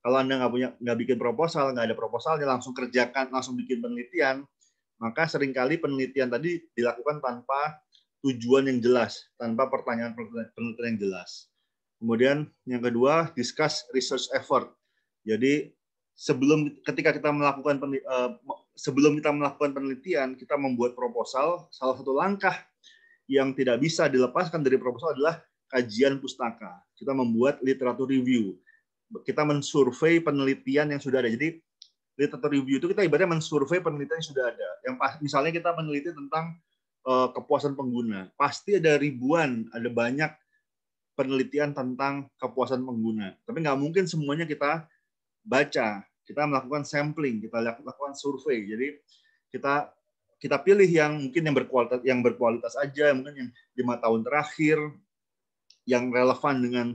Kalau Anda nggak punya nggak bikin proposal, nggak ada proposalnya, langsung kerjakan, langsung bikin penelitian, maka seringkali penelitian tadi dilakukan tanpa tujuan yang jelas, tanpa pertanyaan penelitian yang jelas. Kemudian yang kedua, discuss research effort. Jadi sebelum ketika kita melakukan e, sebelum kita melakukan penelitian, kita membuat proposal, salah satu langkah yang tidak bisa dilepaskan dari proposal adalah kajian pustaka. Kita membuat literatur review kita mensurvei penelitian yang sudah ada. Jadi literature review itu kita ibaratnya mensurvei penelitian yang sudah ada. Yang pas, misalnya kita meneliti tentang uh, kepuasan pengguna, pasti ada ribuan, ada banyak penelitian tentang kepuasan pengguna. Tapi nggak mungkin semuanya kita baca. Kita melakukan sampling, kita lakukan survei. Jadi kita kita pilih yang mungkin yang berkualitas yang berkualitas aja, mungkin yang lima tahun terakhir, yang relevan dengan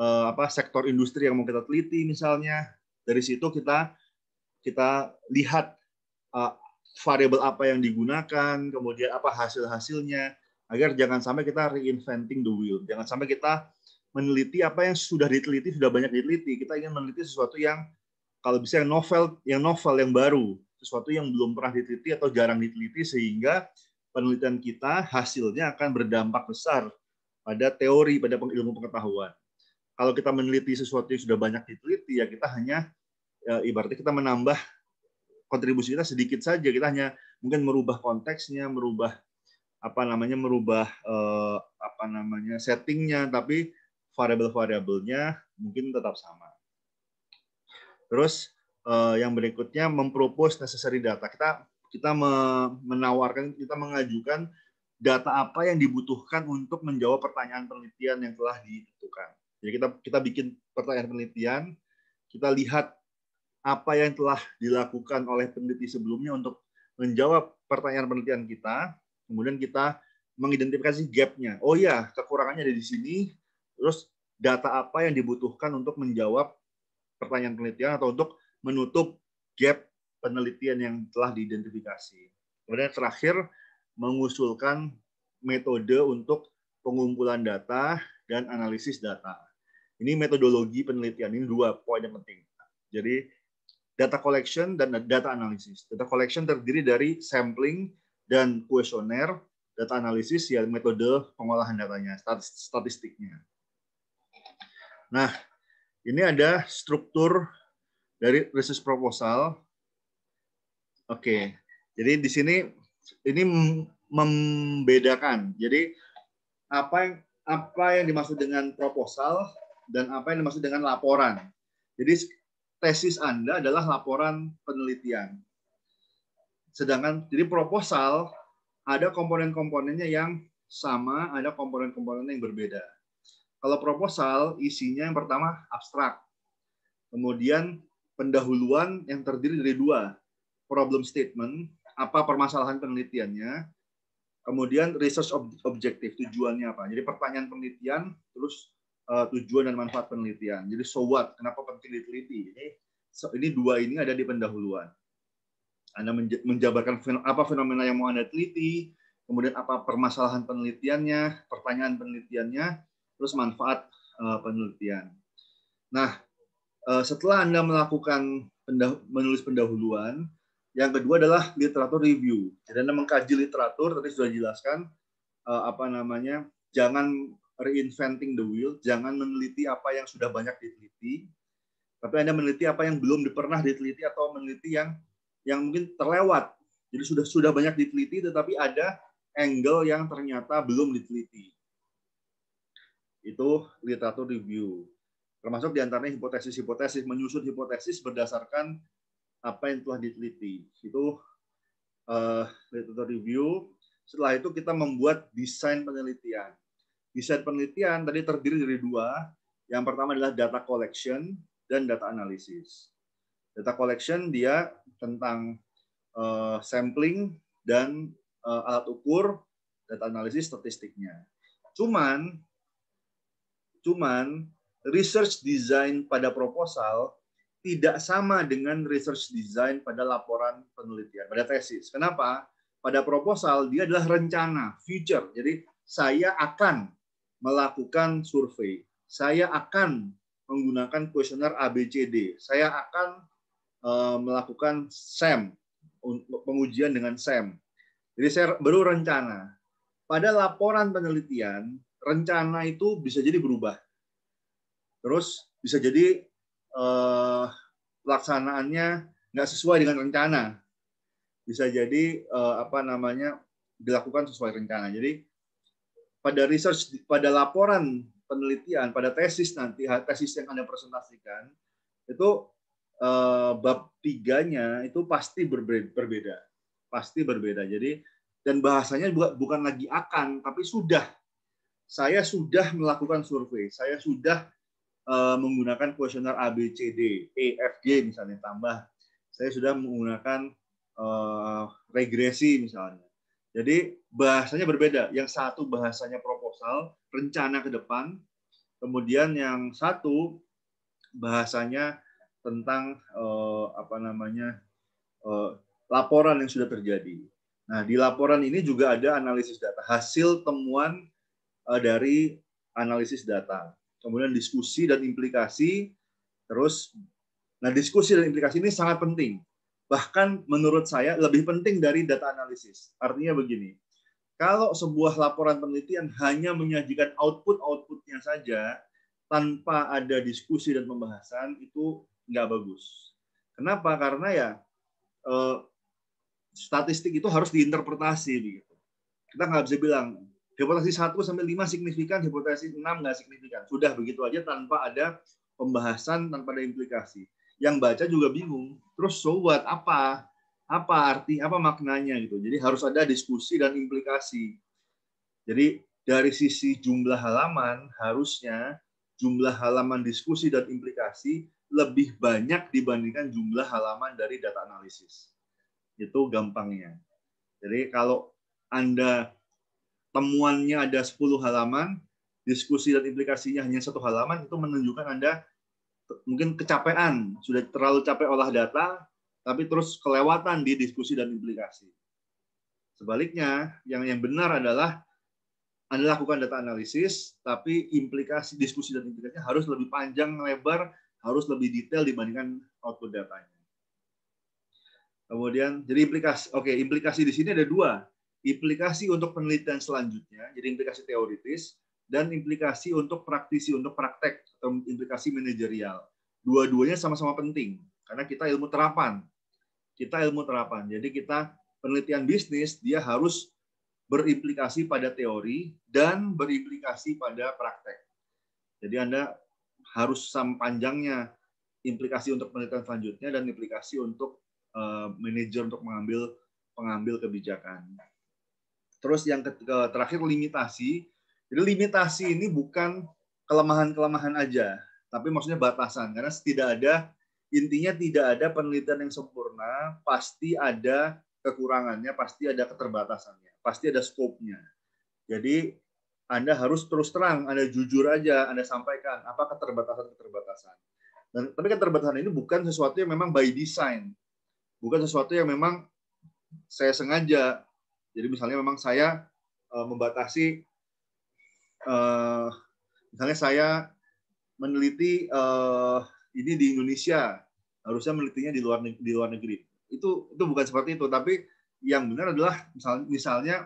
uh, apa sektor industri yang mau kita teliti misalnya. Dari situ kita kita lihat uh, variabel apa yang digunakan, kemudian apa hasil-hasilnya agar jangan sampai kita reinventing the wheel. Jangan sampai kita meneliti apa yang sudah diteliti, sudah banyak diteliti. Kita ingin meneliti sesuatu yang kalau bisa yang novel, yang novel yang baru, sesuatu yang belum pernah diteliti atau jarang diteliti sehingga penelitian kita hasilnya akan berdampak besar pada teori, pada ilmu pengetahuan kalau kita meneliti sesuatu yang sudah banyak diteliti ya kita hanya ya, ibaratnya kita menambah kontribusi kita sedikit saja kita hanya mungkin merubah konteksnya merubah apa namanya merubah eh, apa namanya settingnya tapi variabel-variabelnya mungkin tetap sama terus eh, yang berikutnya mempropos necessary data kita kita menawarkan kita mengajukan data apa yang dibutuhkan untuk menjawab pertanyaan penelitian yang telah ditentukan. Jadi kita kita bikin pertanyaan penelitian, kita lihat apa yang telah dilakukan oleh peneliti sebelumnya untuk menjawab pertanyaan penelitian kita, kemudian kita mengidentifikasi gapnya. Oh ya kekurangannya ada di sini. Terus data apa yang dibutuhkan untuk menjawab pertanyaan penelitian atau untuk menutup gap penelitian yang telah diidentifikasi. Kemudian terakhir mengusulkan metode untuk pengumpulan data dan analisis data. Ini metodologi penelitian, ini dua poin yang penting. Jadi data collection dan data analisis. Data collection terdiri dari sampling dan kuesioner, data analisis ya metode pengolahan datanya, statistiknya. Nah, ini ada struktur dari research proposal. Oke, jadi di sini ini membedakan. Jadi apa yang apa yang dimaksud dengan proposal dan apa yang dimaksud dengan laporan. Jadi tesis Anda adalah laporan penelitian. Sedangkan jadi proposal ada komponen-komponennya yang sama, ada komponen-komponen yang berbeda. Kalau proposal isinya yang pertama abstrak. Kemudian pendahuluan yang terdiri dari dua, problem statement, apa permasalahan penelitiannya, kemudian research objective, tujuannya apa. Jadi pertanyaan penelitian, terus uh, tujuan dan manfaat penelitian. Jadi so what? Kenapa penting diteliti? Ini ini dua ini ada di pendahuluan. Anda menjabarkan apa fenomena yang mau Anda teliti, kemudian apa permasalahan penelitiannya, pertanyaan penelitiannya, terus manfaat uh, penelitian. Nah, uh, setelah Anda melakukan pendah menulis pendahuluan, yang kedua adalah literatur review. Jadi Anda mengkaji literatur, tadi sudah jelaskan uh, apa namanya, jangan reinventing the wheel, jangan meneliti apa yang sudah banyak diteliti, tapi Anda meneliti apa yang belum pernah diteliti atau meneliti yang yang mungkin terlewat. Jadi sudah sudah banyak diteliti tetapi ada angle yang ternyata belum diteliti. Itu literatur review. Termasuk diantaranya hipotesis-hipotesis, menyusun hipotesis berdasarkan apa yang telah diteliti. Itu uh, literatur review. Setelah itu kita membuat desain penelitian. Desain penelitian tadi terdiri dari dua. Yang pertama adalah data collection dan data analisis. Data collection dia tentang uh, sampling dan uh, alat ukur, data analisis statistiknya. Cuman cuman research design pada proposal tidak sama dengan research design pada laporan penelitian, pada tesis. Kenapa? Pada proposal dia adalah rencana, future. Jadi saya akan melakukan survei. Saya akan menggunakan kuesioner ABCD. Saya akan uh, melakukan SEM, pengujian dengan SEM. Jadi saya baru rencana. Pada laporan penelitian, rencana itu bisa jadi berubah. Terus bisa jadi eh, pelaksanaannya nggak sesuai dengan rencana. Bisa jadi eh, apa namanya dilakukan sesuai rencana. Jadi pada research, pada laporan penelitian, pada tesis nanti, tesis yang Anda presentasikan, itu eh, bab tiganya itu pasti berbeda. Pasti berbeda. Jadi, dan bahasanya bukan lagi akan, tapi sudah. Saya sudah melakukan survei, saya sudah eh, menggunakan kuesioner A, B, C, D, E, F, G misalnya, tambah. Saya sudah menggunakan eh, regresi misalnya jadi bahasanya berbeda. Yang satu bahasanya proposal, rencana ke depan. Kemudian yang satu bahasanya tentang eh, apa namanya eh, laporan yang sudah terjadi. Nah di laporan ini juga ada analisis data, hasil temuan eh, dari analisis data. Kemudian diskusi dan implikasi. Terus, nah diskusi dan implikasi ini sangat penting bahkan menurut saya lebih penting dari data analisis. Artinya begini, kalau sebuah laporan penelitian hanya menyajikan output-outputnya saja tanpa ada diskusi dan pembahasan itu nggak bagus. Kenapa? Karena ya eh, statistik itu harus diinterpretasi. Gitu. Kita nggak bisa bilang hipotesis 1 sampai 5 signifikan, hipotesis 6 nggak signifikan. Sudah begitu aja tanpa ada pembahasan, tanpa ada implikasi yang baca juga bingung. Terus so what? Apa? Apa arti? Apa maknanya gitu. Jadi harus ada diskusi dan implikasi. Jadi dari sisi jumlah halaman harusnya jumlah halaman diskusi dan implikasi lebih banyak dibandingkan jumlah halaman dari data analisis. Itu gampangnya. Jadi kalau Anda temuannya ada 10 halaman, diskusi dan implikasinya hanya satu halaman, itu menunjukkan Anda mungkin kecapean, sudah terlalu capek olah data, tapi terus kelewatan di diskusi dan implikasi. Sebaliknya, yang yang benar adalah Anda lakukan data analisis, tapi implikasi diskusi dan implikasinya harus lebih panjang, lebar, harus lebih detail dibandingkan output datanya. Kemudian, jadi implikasi, oke, okay, implikasi di sini ada dua. Implikasi untuk penelitian selanjutnya, jadi implikasi teoritis, dan implikasi untuk praktisi untuk praktek atau implikasi manajerial. Dua-duanya sama-sama penting karena kita ilmu terapan. Kita ilmu terapan. Jadi kita penelitian bisnis dia harus berimplikasi pada teori dan berimplikasi pada praktek. Jadi Anda harus panjangnya implikasi untuk penelitian selanjutnya dan implikasi untuk uh, manajer untuk mengambil pengambil kebijakan. Terus yang terakhir limitasi jadi limitasi ini bukan kelemahan-kelemahan aja, tapi maksudnya batasan. Karena tidak ada intinya tidak ada penelitian yang sempurna, pasti ada kekurangannya, pasti ada keterbatasannya, pasti ada skopnya. Jadi Anda harus terus terang, Anda jujur aja, Anda sampaikan apa keterbatasan-keterbatasan. Dan tapi keterbatasan ini bukan sesuatu yang memang by design. Bukan sesuatu yang memang saya sengaja. Jadi misalnya memang saya e, membatasi uh, misalnya saya meneliti uh, ini di Indonesia harusnya menelitinya di luar di luar negeri itu itu bukan seperti itu tapi yang benar adalah misalnya, misalnya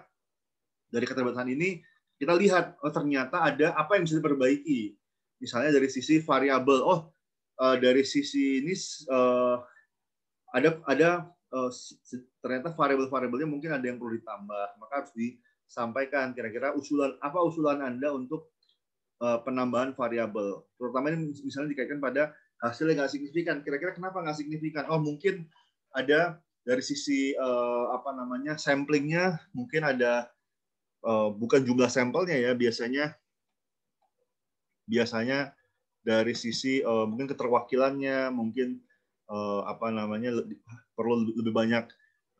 dari keterbatasan ini kita lihat oh ternyata ada apa yang bisa diperbaiki misalnya dari sisi variabel oh uh, dari sisi ini uh, ada ada uh, ternyata variabel-variabelnya mungkin ada yang perlu ditambah maka harus di sampaikan kira-kira usulan apa usulan Anda untuk eh, penambahan variabel. Terutama ini misalnya dikaitkan pada hasil yang nggak signifikan. Kira-kira kenapa nggak signifikan? Oh mungkin ada dari sisi uh, apa namanya samplingnya mungkin ada uh, bukan jumlah sampelnya ya biasanya biasanya dari sisi uh, mungkin keterwakilannya mungkin uh, apa namanya lebih, perlu lebih banyak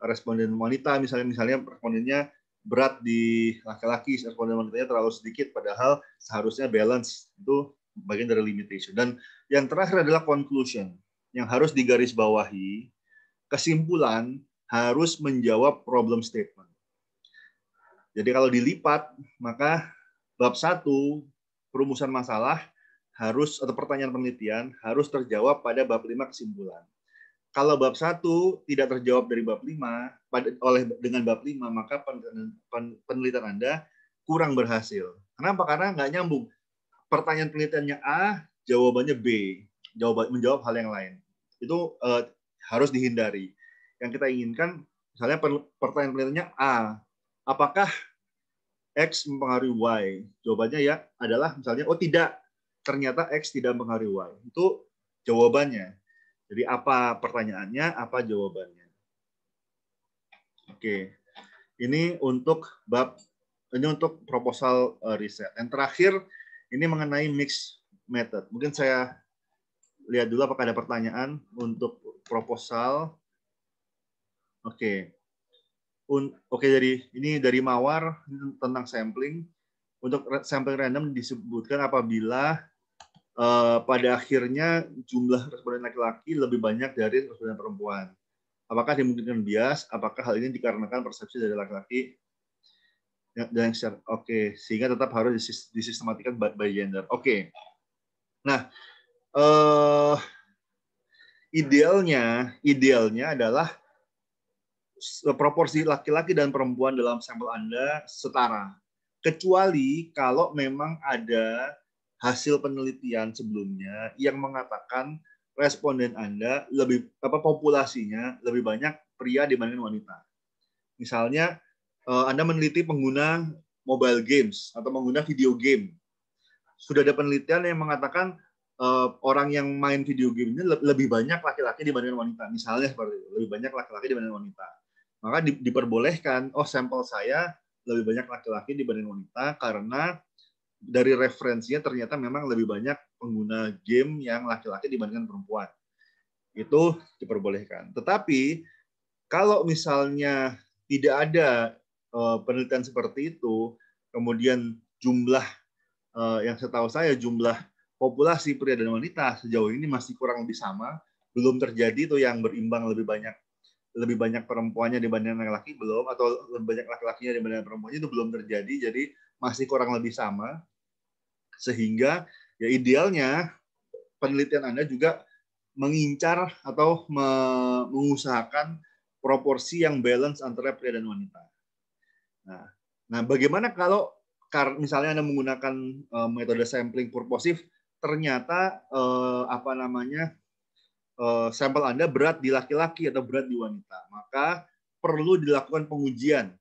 responden wanita misalnya misalnya respondennya berat di laki-laki responden wanitanya terlalu sedikit padahal seharusnya balance itu bagian dari limitation dan yang terakhir adalah conclusion yang harus digarisbawahi kesimpulan harus menjawab problem statement jadi kalau dilipat maka bab satu perumusan masalah harus atau pertanyaan penelitian harus terjawab pada bab lima kesimpulan kalau bab satu tidak terjawab dari bab lima pada, oleh dengan bab lima maka penelitian Anda kurang berhasil. Kenapa? Karena nggak nyambung. Pertanyaan penelitiannya A, jawabannya B. jawab menjawab hal yang lain. Itu uh, harus dihindari. Yang kita inginkan misalnya pertanyaan penelitiannya A. Apakah X mempengaruhi Y? Jawabannya ya adalah misalnya oh tidak. Ternyata X tidak mempengaruhi Y. Itu jawabannya jadi apa pertanyaannya, apa jawabannya. Oke. Ini untuk bab ini untuk proposal eh, riset. Yang terakhir ini mengenai mix method. Mungkin saya lihat dulu apakah ada pertanyaan untuk proposal. Oke. Okay. Oke okay, dari ini dari Mawar tentang sampling. Untuk sampling random disebutkan apabila Eh, pada akhirnya jumlah responden laki-laki lebih banyak dari responden perempuan. Apakah dimungkinkan bias? Apakah hal ini dikarenakan persepsi dari laki-laki? Ya, dan oke, okay. sehingga tetap harus disistematikan by gender. Oke. Okay. Nah, uh, idealnya, idealnya adalah proporsi laki-laki dan perempuan dalam sampel Anda setara. Kecuali kalau memang ada hasil penelitian sebelumnya yang mengatakan responden Anda lebih apa populasinya lebih banyak pria dibanding wanita. Misalnya eh, Anda meneliti pengguna mobile games atau pengguna video game. Sudah ada penelitian yang mengatakan eh, orang yang main video game ini lebih banyak laki-laki dibanding wanita. Misalnya seperti itu, lebih banyak laki-laki dibanding wanita. Maka diperbolehkan, oh sampel saya lebih banyak laki-laki dibanding wanita karena dari referensinya ternyata memang lebih banyak pengguna game yang laki-laki dibandingkan perempuan. Itu diperbolehkan. Tetapi kalau misalnya tidak ada eh, penelitian seperti itu, kemudian jumlah yang eh, yang setahu saya jumlah populasi pria dan wanita sejauh ini masih kurang lebih sama, belum terjadi itu yang berimbang lebih banyak lebih banyak perempuannya dibandingkan laki-laki belum atau lebih banyak laki-lakinya dibandingkan perempuannya itu belum terjadi jadi masih kurang lebih sama sehingga ya idealnya penelitian Anda juga mengincar atau mengusahakan proporsi yang balance antara pria dan wanita. Nah, nah bagaimana kalau misalnya Anda menggunakan uh, metode sampling purposif ternyata uh, apa namanya uh, sampel Anda berat di laki-laki atau berat di wanita, maka perlu dilakukan pengujian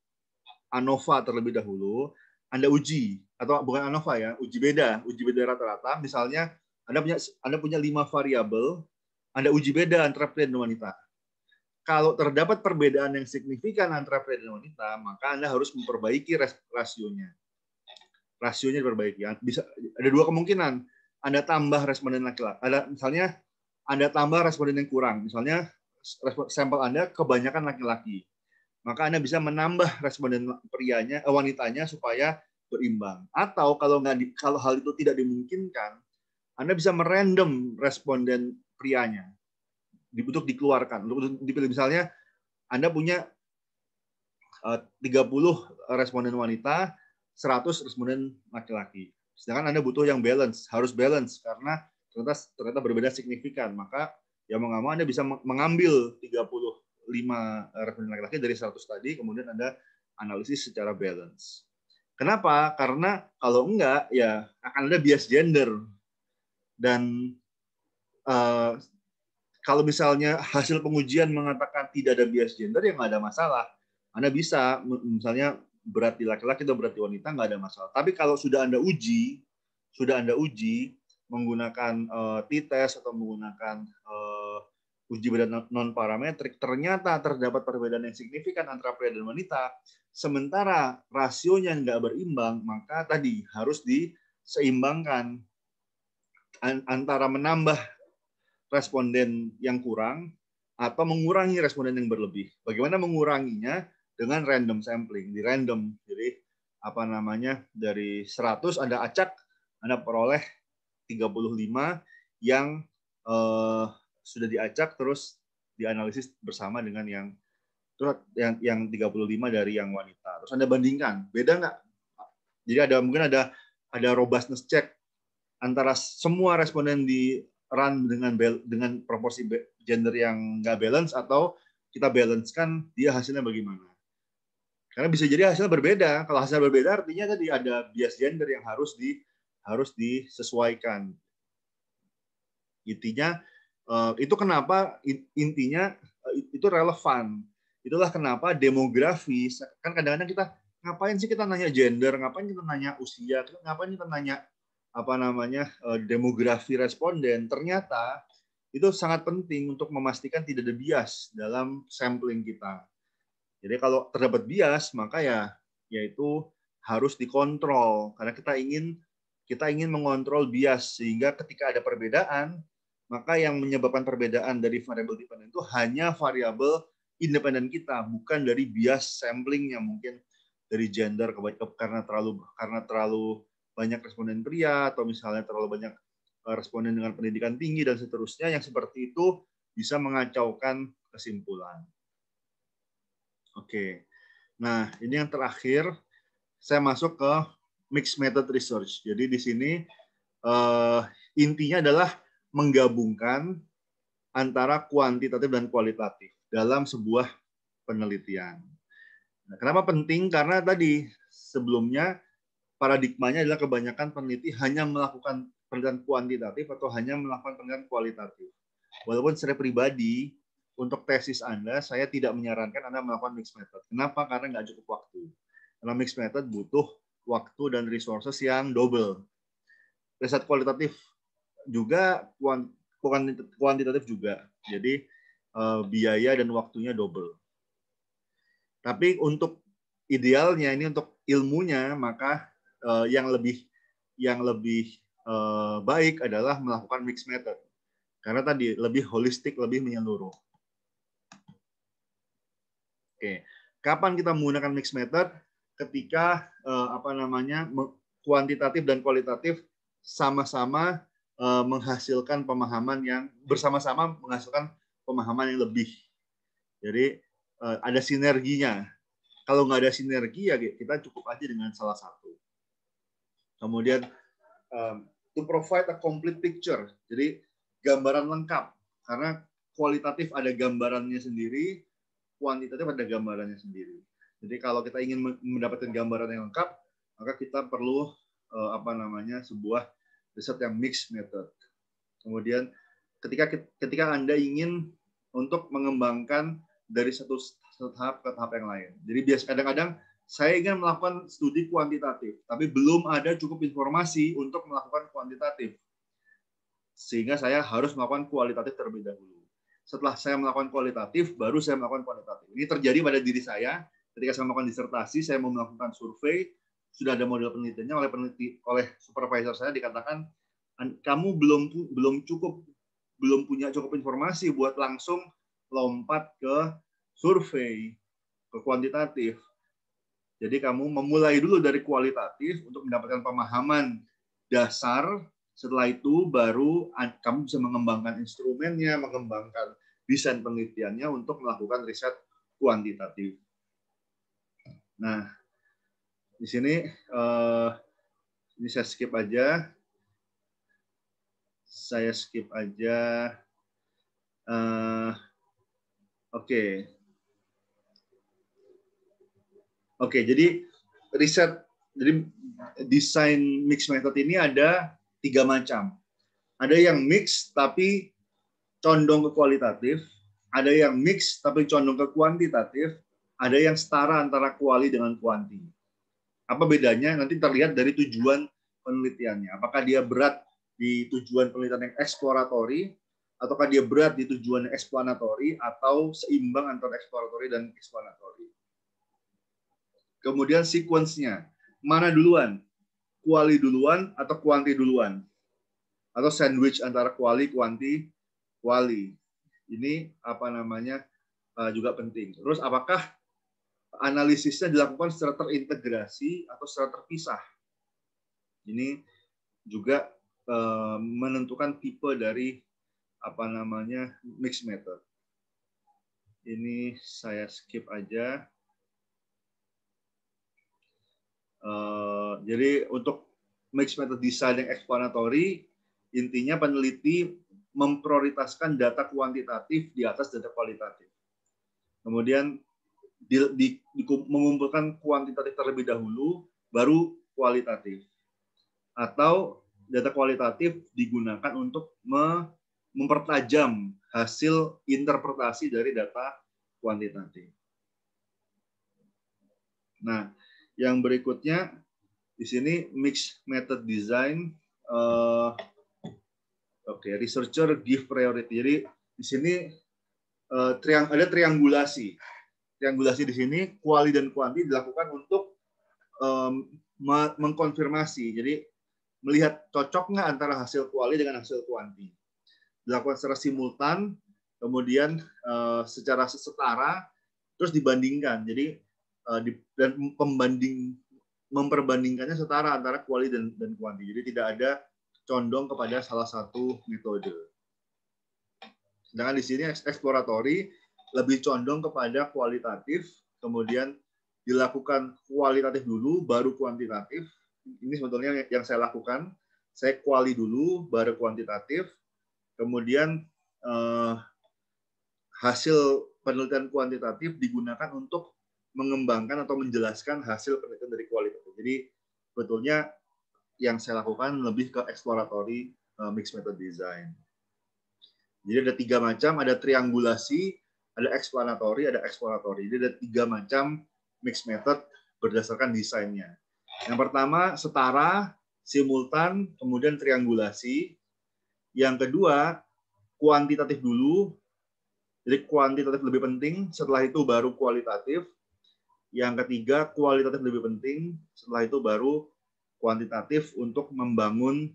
ANOVA terlebih dahulu. Anda uji atau bukan ANOVA ya, uji beda, uji beda rata-rata. Misalnya Anda punya Anda punya lima variabel, Anda uji beda antara pria dan wanita. Kalau terdapat perbedaan yang signifikan antara pria dan wanita, maka Anda harus memperbaiki rasionya. Rasionya diperbaiki. Bisa ada dua kemungkinan. Anda tambah responden laki-laki. Ada misalnya Anda tambah responden yang kurang. Misalnya sampel Anda kebanyakan laki-laki. Maka Anda bisa menambah responden prianya, eh, wanitanya supaya berimbang. Atau kalau nggak di, kalau hal itu tidak dimungkinkan, Anda bisa merandom responden prianya dibutuh dikeluarkan, untuk dipilih. Misalnya Anda punya 30 eh, responden wanita, 100 responden laki-laki. Sedangkan Anda butuh yang balance, harus balance karena ternyata ternyata berbeda signifikan. Maka yang mau Anda bisa mengambil 35 responden laki-laki dari 100 tadi, kemudian Anda analisis secara balance. Kenapa? Karena kalau enggak ya akan ada bias gender dan uh, kalau misalnya hasil pengujian mengatakan tidak ada bias gender ya nggak ada masalah. Anda bisa misalnya berat di laki-laki atau berat di wanita nggak ada masalah. Tapi kalau sudah Anda uji, sudah Anda uji menggunakan uh, t-test atau menggunakan uh, uji badan non parametrik ternyata terdapat perbedaan yang signifikan antara pria dan wanita sementara rasionya nggak berimbang maka tadi harus diseimbangkan antara menambah responden yang kurang atau mengurangi responden yang berlebih bagaimana menguranginya dengan random sampling di random jadi apa namanya dari 100 ada acak anda peroleh 35 yang eh, sudah diacak terus dianalisis bersama dengan yang terus yang yang 35 dari yang wanita. Terus Anda bandingkan, beda nggak? Jadi ada mungkin ada ada robustness check antara semua responden di run dengan dengan proporsi gender yang nggak balance atau kita balance kan dia hasilnya bagaimana. Karena bisa jadi hasilnya berbeda. Kalau hasilnya berbeda artinya tadi ada bias gender yang harus di harus disesuaikan. Intinya Eh, itu kenapa intinya eh, itu relevan. Itulah kenapa demografi kan kadang-kadang kita ngapain sih kita nanya gender, ngapain kita nanya usia, ngapain kita nanya apa namanya eh, demografi responden. Ternyata itu sangat penting untuk memastikan tidak ada bias dalam sampling kita. Jadi kalau terdapat bias maka ya yaitu harus dikontrol karena kita ingin kita ingin mengontrol bias sehingga ketika ada perbedaan maka yang menyebabkan perbedaan dari variabel dependen itu hanya variabel independen kita, bukan dari bias sampling yang mungkin dari gender karena terlalu karena terlalu banyak responden pria atau misalnya terlalu banyak eh, responden dengan pendidikan tinggi dan seterusnya yang seperti itu bisa mengacaukan kesimpulan. Oke. Nah, ini yang terakhir saya masuk ke mixed method research. Jadi di sini eh, intinya adalah menggabungkan antara kuantitatif dan kualitatif dalam sebuah penelitian. Nah, kenapa penting? Karena tadi sebelumnya paradigmanya adalah kebanyakan peneliti hanya melakukan penelitian kuantitatif atau hanya melakukan penelitian kualitatif. Walaupun secara pribadi untuk tesis Anda, saya tidak menyarankan Anda melakukan mixed method. Kenapa? Karena nggak cukup waktu. Karena mixed method butuh waktu dan resources yang double. Riset kualitatif juga kuantitatif juga. Jadi uh, biaya dan waktunya double. Tapi untuk idealnya ini untuk ilmunya maka uh, yang lebih yang lebih uh, baik adalah melakukan mix method. Karena tadi lebih holistik, lebih menyeluruh. Oke, kapan kita menggunakan mix method? Ketika uh, apa namanya kuantitatif dan kualitatif sama-sama Eh, menghasilkan pemahaman yang bersama-sama menghasilkan pemahaman yang lebih. Jadi eh, ada sinerginya. Kalau nggak ada sinergi ya kita cukup aja dengan salah satu. Kemudian um, to provide a complete picture. Jadi gambaran lengkap karena kualitatif ada gambarannya sendiri, kuantitatif ada gambarannya sendiri. Jadi kalau kita ingin mendapatkan gambaran yang lengkap, maka kita perlu eh, apa namanya sebuah riset yang mixed method. Kemudian ketika ketika Anda ingin untuk mengembangkan dari satu, satu tahap ke tahap yang lain. Jadi biasa kadang-kadang saya ingin melakukan studi kuantitatif, tapi belum ada cukup informasi untuk melakukan kuantitatif. Sehingga saya harus melakukan kualitatif terlebih dahulu. Setelah saya melakukan kualitatif, baru saya melakukan kuantitatif. Ini terjadi pada diri saya ketika saya melakukan disertasi, saya mau melakukan survei, sudah ada model penelitiannya oleh peneliti oleh supervisor saya dikatakan kamu belum belum cukup belum punya cukup informasi buat langsung lompat ke survei ke kuantitatif. Jadi kamu memulai dulu dari kualitatif untuk mendapatkan pemahaman dasar. Setelah itu baru kamu bisa mengembangkan instrumennya, mengembangkan desain penelitiannya untuk melakukan riset kuantitatif. Nah, di sini uh, ini saya skip aja. Saya skip aja. Uh, Oke. Okay. Oke, okay, jadi riset jadi desain mix method ini ada tiga macam. Ada yang mix tapi condong ke kualitatif, ada yang mix tapi condong ke kuantitatif, ada yang setara antara kuali dengan kuanti. Apa bedanya? Nanti terlihat dari tujuan penelitiannya. Apakah dia berat di tujuan penelitian yang eksploratori, ataukah dia berat di tujuan eksplanatori, atau seimbang antara eksploratori dan eksplanatori. Kemudian sequence-nya. Mana duluan? Kuali duluan atau kuanti duluan? Atau sandwich antara kuali, kuanti, kuali. Ini apa namanya eh, juga penting. Terus apakah analisisnya dilakukan secara terintegrasi atau secara terpisah. Ini juga eh, menentukan tipe dari apa namanya mix method. Ini saya skip aja. Eh, jadi untuk mix method design yang explanatory intinya peneliti memprioritaskan data kuantitatif di atas data kualitatif. Kemudian di, di, di, mengumpulkan kuantitatif terlebih dahulu, baru kualitatif. Atau data kualitatif digunakan untuk me, mempertajam hasil interpretasi dari data kuantitatif. Nah, yang berikutnya di sini mixed method design. Uh, Oke, okay, researcher give priority. Jadi di sini uh, triang ada triangulasi triangulasi di sini kuali dan kuanti dilakukan untuk um, mengkonfirmasi. Jadi melihat cocok nggak antara hasil kuali dengan hasil kuanti. Dilakukan secara simultan, kemudian uh, secara setara, terus dibandingkan. Jadi uh, di, dan pembanding memperbandingkannya setara antara kuali dan, dan kuanti. Jadi tidak ada condong kepada salah satu metode. Sedangkan di sini eksploratori lebih condong kepada kualitatif, kemudian dilakukan kualitatif dulu, baru kuantitatif. Ini sebetulnya yang saya lakukan. Saya kuali dulu, baru kuantitatif. Kemudian eh, hasil penelitian kuantitatif digunakan untuk mengembangkan atau menjelaskan hasil penelitian dari kualitatif. Jadi betulnya yang saya lakukan lebih ke exploratory eh, mixed method design. Jadi ada tiga macam, ada triangulasi, ada explanatory, ada exploratory. Jadi ada tiga macam mix method berdasarkan desainnya. Yang pertama setara, simultan, kemudian triangulasi. Yang kedua kuantitatif dulu. Jadi kuantitatif lebih penting, setelah itu baru kualitatif. Yang ketiga kualitatif lebih penting, setelah itu baru kuantitatif untuk membangun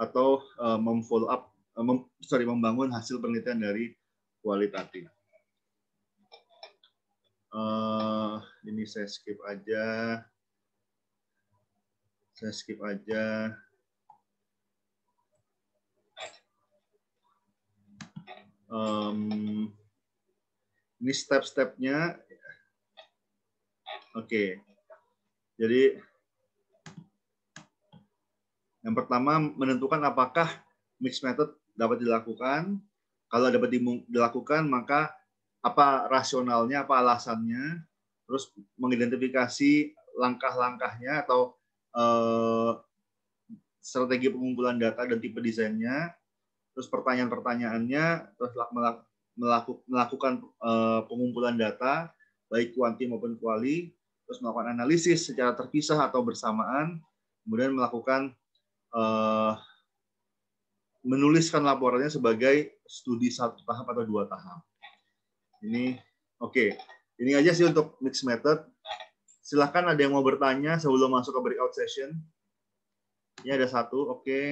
atau eh, memfollow up eh, mem, sorry membangun hasil penelitian dari kualitatif. Uh, ini saya skip aja. Saya skip aja. Um, ini step-stepnya. Oke. Okay. Jadi yang pertama menentukan apakah mix method dapat dilakukan. Kalau dapat dilakukan maka apa rasionalnya, apa alasannya, terus mengidentifikasi langkah-langkahnya atau eh, strategi pengumpulan data dan tipe desainnya, terus pertanyaan-pertanyaannya, terus melaku, melakukan eh, pengumpulan data baik kuanti maupun kuali, terus melakukan analisis secara terpisah atau bersamaan, kemudian melakukan eh, menuliskan laporannya sebagai studi satu tahap atau dua tahap. Ini oke. Okay. Ini aja sih untuk mixed method. Silahkan ada yang mau bertanya sebelum masuk ke breakout session. Ini ada satu, oke. Okay.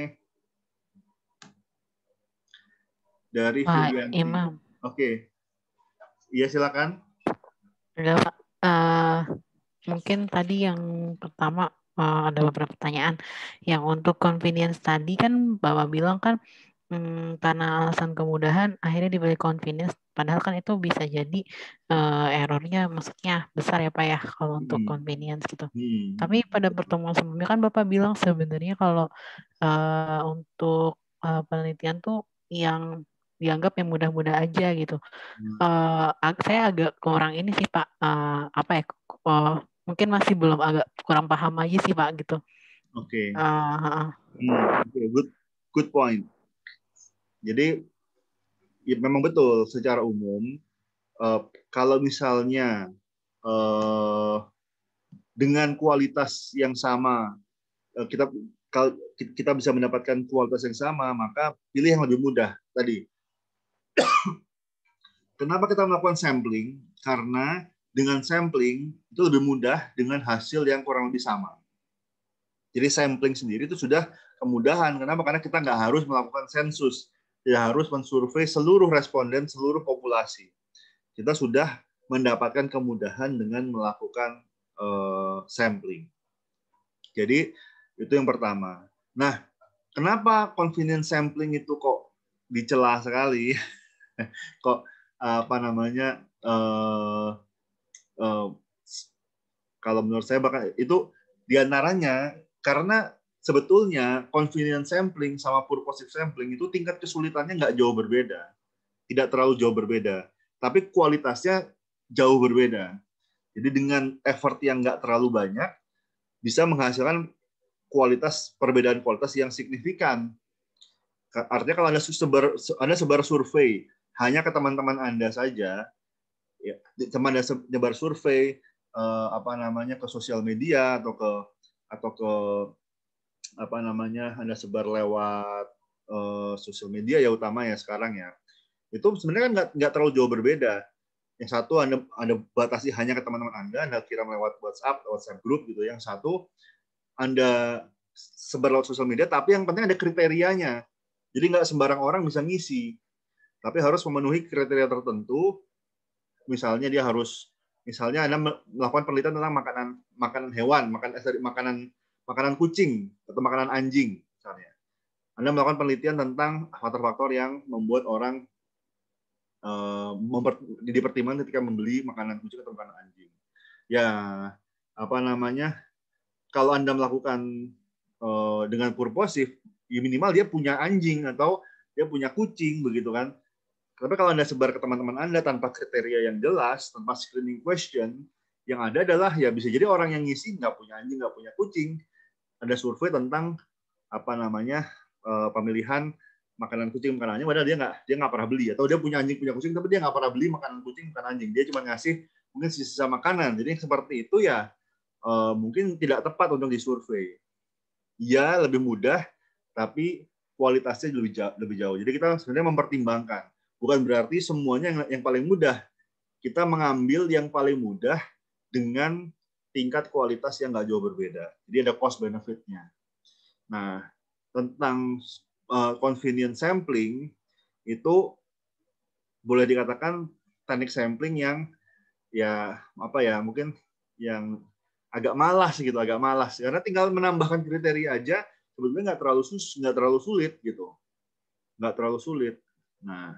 Dari Pak Imam. Oke. Okay. Iya, silakan. Uh, mungkin tadi yang pertama uh, ada beberapa pertanyaan. Yang untuk convenience tadi kan Bapak bilang kan hmm, karena alasan kemudahan akhirnya diberi convenience Padahal kan itu bisa jadi uh, errornya maksudnya besar ya Pak ya kalau hmm. untuk convenience gitu. Hmm. Tapi pada pertemuan sebelumnya kan Bapak bilang sebenarnya kalau uh, untuk uh, penelitian tuh yang dianggap yang mudah-mudah aja gitu. Hmm. Uh, saya agak kurang ini sih Pak, uh, apa ya, uh, mungkin masih belum agak kurang paham aja sih Pak gitu. Oke. Okay. Uh, hmm, okay. Good, good point. Jadi ya memang betul secara umum uh, kalau misalnya uh, dengan kualitas yang sama uh, kita kita bisa mendapatkan kualitas yang sama maka pilih yang lebih mudah tadi. Kenapa kita melakukan sampling? Karena dengan sampling itu lebih mudah dengan hasil yang kurang lebih sama. Jadi sampling sendiri itu sudah kemudahan. Kenapa? Karena kita nggak harus melakukan sensus ya harus mensurvei seluruh responden, seluruh populasi. Kita sudah mendapatkan kemudahan dengan melakukan uh, sampling. Jadi itu yang pertama. Nah, kenapa convenient sampling itu kok dicela sekali? kok apa namanya? Uh, uh, kalau menurut saya bahkan itu diantaranya karena sebetulnya convenient sampling sama purposive sampling itu tingkat kesulitannya nggak jauh berbeda, tidak terlalu jauh berbeda, tapi kualitasnya jauh berbeda. Jadi dengan effort yang nggak terlalu banyak bisa menghasilkan kualitas perbedaan kualitas yang signifikan. Artinya kalau anda sebar anda sebar survei hanya ke teman-teman anda saja, ya, teman anda sebar survei eh, apa namanya ke sosial media atau ke atau ke apa namanya Anda sebar lewat uh, eh, sosial media ya utama ya sekarang ya itu sebenarnya kan nggak nggak terlalu jauh berbeda yang satu anda anda batasi hanya ke teman-teman anda anda kirim lewat WhatsApp WhatsApp grup gitu yang satu anda sebar lewat sosial media tapi yang penting ada kriterianya jadi nggak sembarang orang bisa ngisi tapi harus memenuhi kriteria tertentu misalnya dia harus misalnya anda melakukan penelitian tentang makanan makanan hewan dari makanan makanan kucing atau makanan anjing misalnya. Anda melakukan penelitian tentang faktor-faktor yang membuat orang uh, eh, dipertimbangkan ketika membeli makanan kucing atau makanan anjing. Ya, apa namanya? Kalau Anda melakukan uh, dengan purposif, ya minimal dia punya anjing atau dia punya kucing begitu kan. Tapi kalau Anda sebar ke teman-teman Anda tanpa kriteria yang jelas, tanpa screening question, yang ada adalah ya bisa jadi orang yang ngisi nggak punya anjing, nggak punya kucing, ada survei tentang apa namanya uh, pemilihan makanan kucing makanannya padahal dia nggak dia nggak pernah beli atau dia punya anjing punya kucing tapi dia nggak pernah beli makanan kucing makan anjing dia cuma ngasih mungkin sisa makanan jadi seperti itu ya uh, mungkin tidak tepat untuk disurvei ya lebih mudah tapi kualitasnya lebih jauh, lebih jauh jadi kita sebenarnya mempertimbangkan bukan berarti semuanya yang, yang paling mudah kita mengambil yang paling mudah dengan tingkat kualitas yang nggak jauh berbeda. Jadi ada cost benefitnya. Nah, tentang uh, eh, convenient sampling itu boleh dikatakan teknik sampling yang ya apa ya mungkin yang agak malas gitu, agak malas karena tinggal menambahkan kriteria aja sebetulnya nggak terlalu sus nggak terlalu sulit gitu, nggak terlalu sulit. Nah,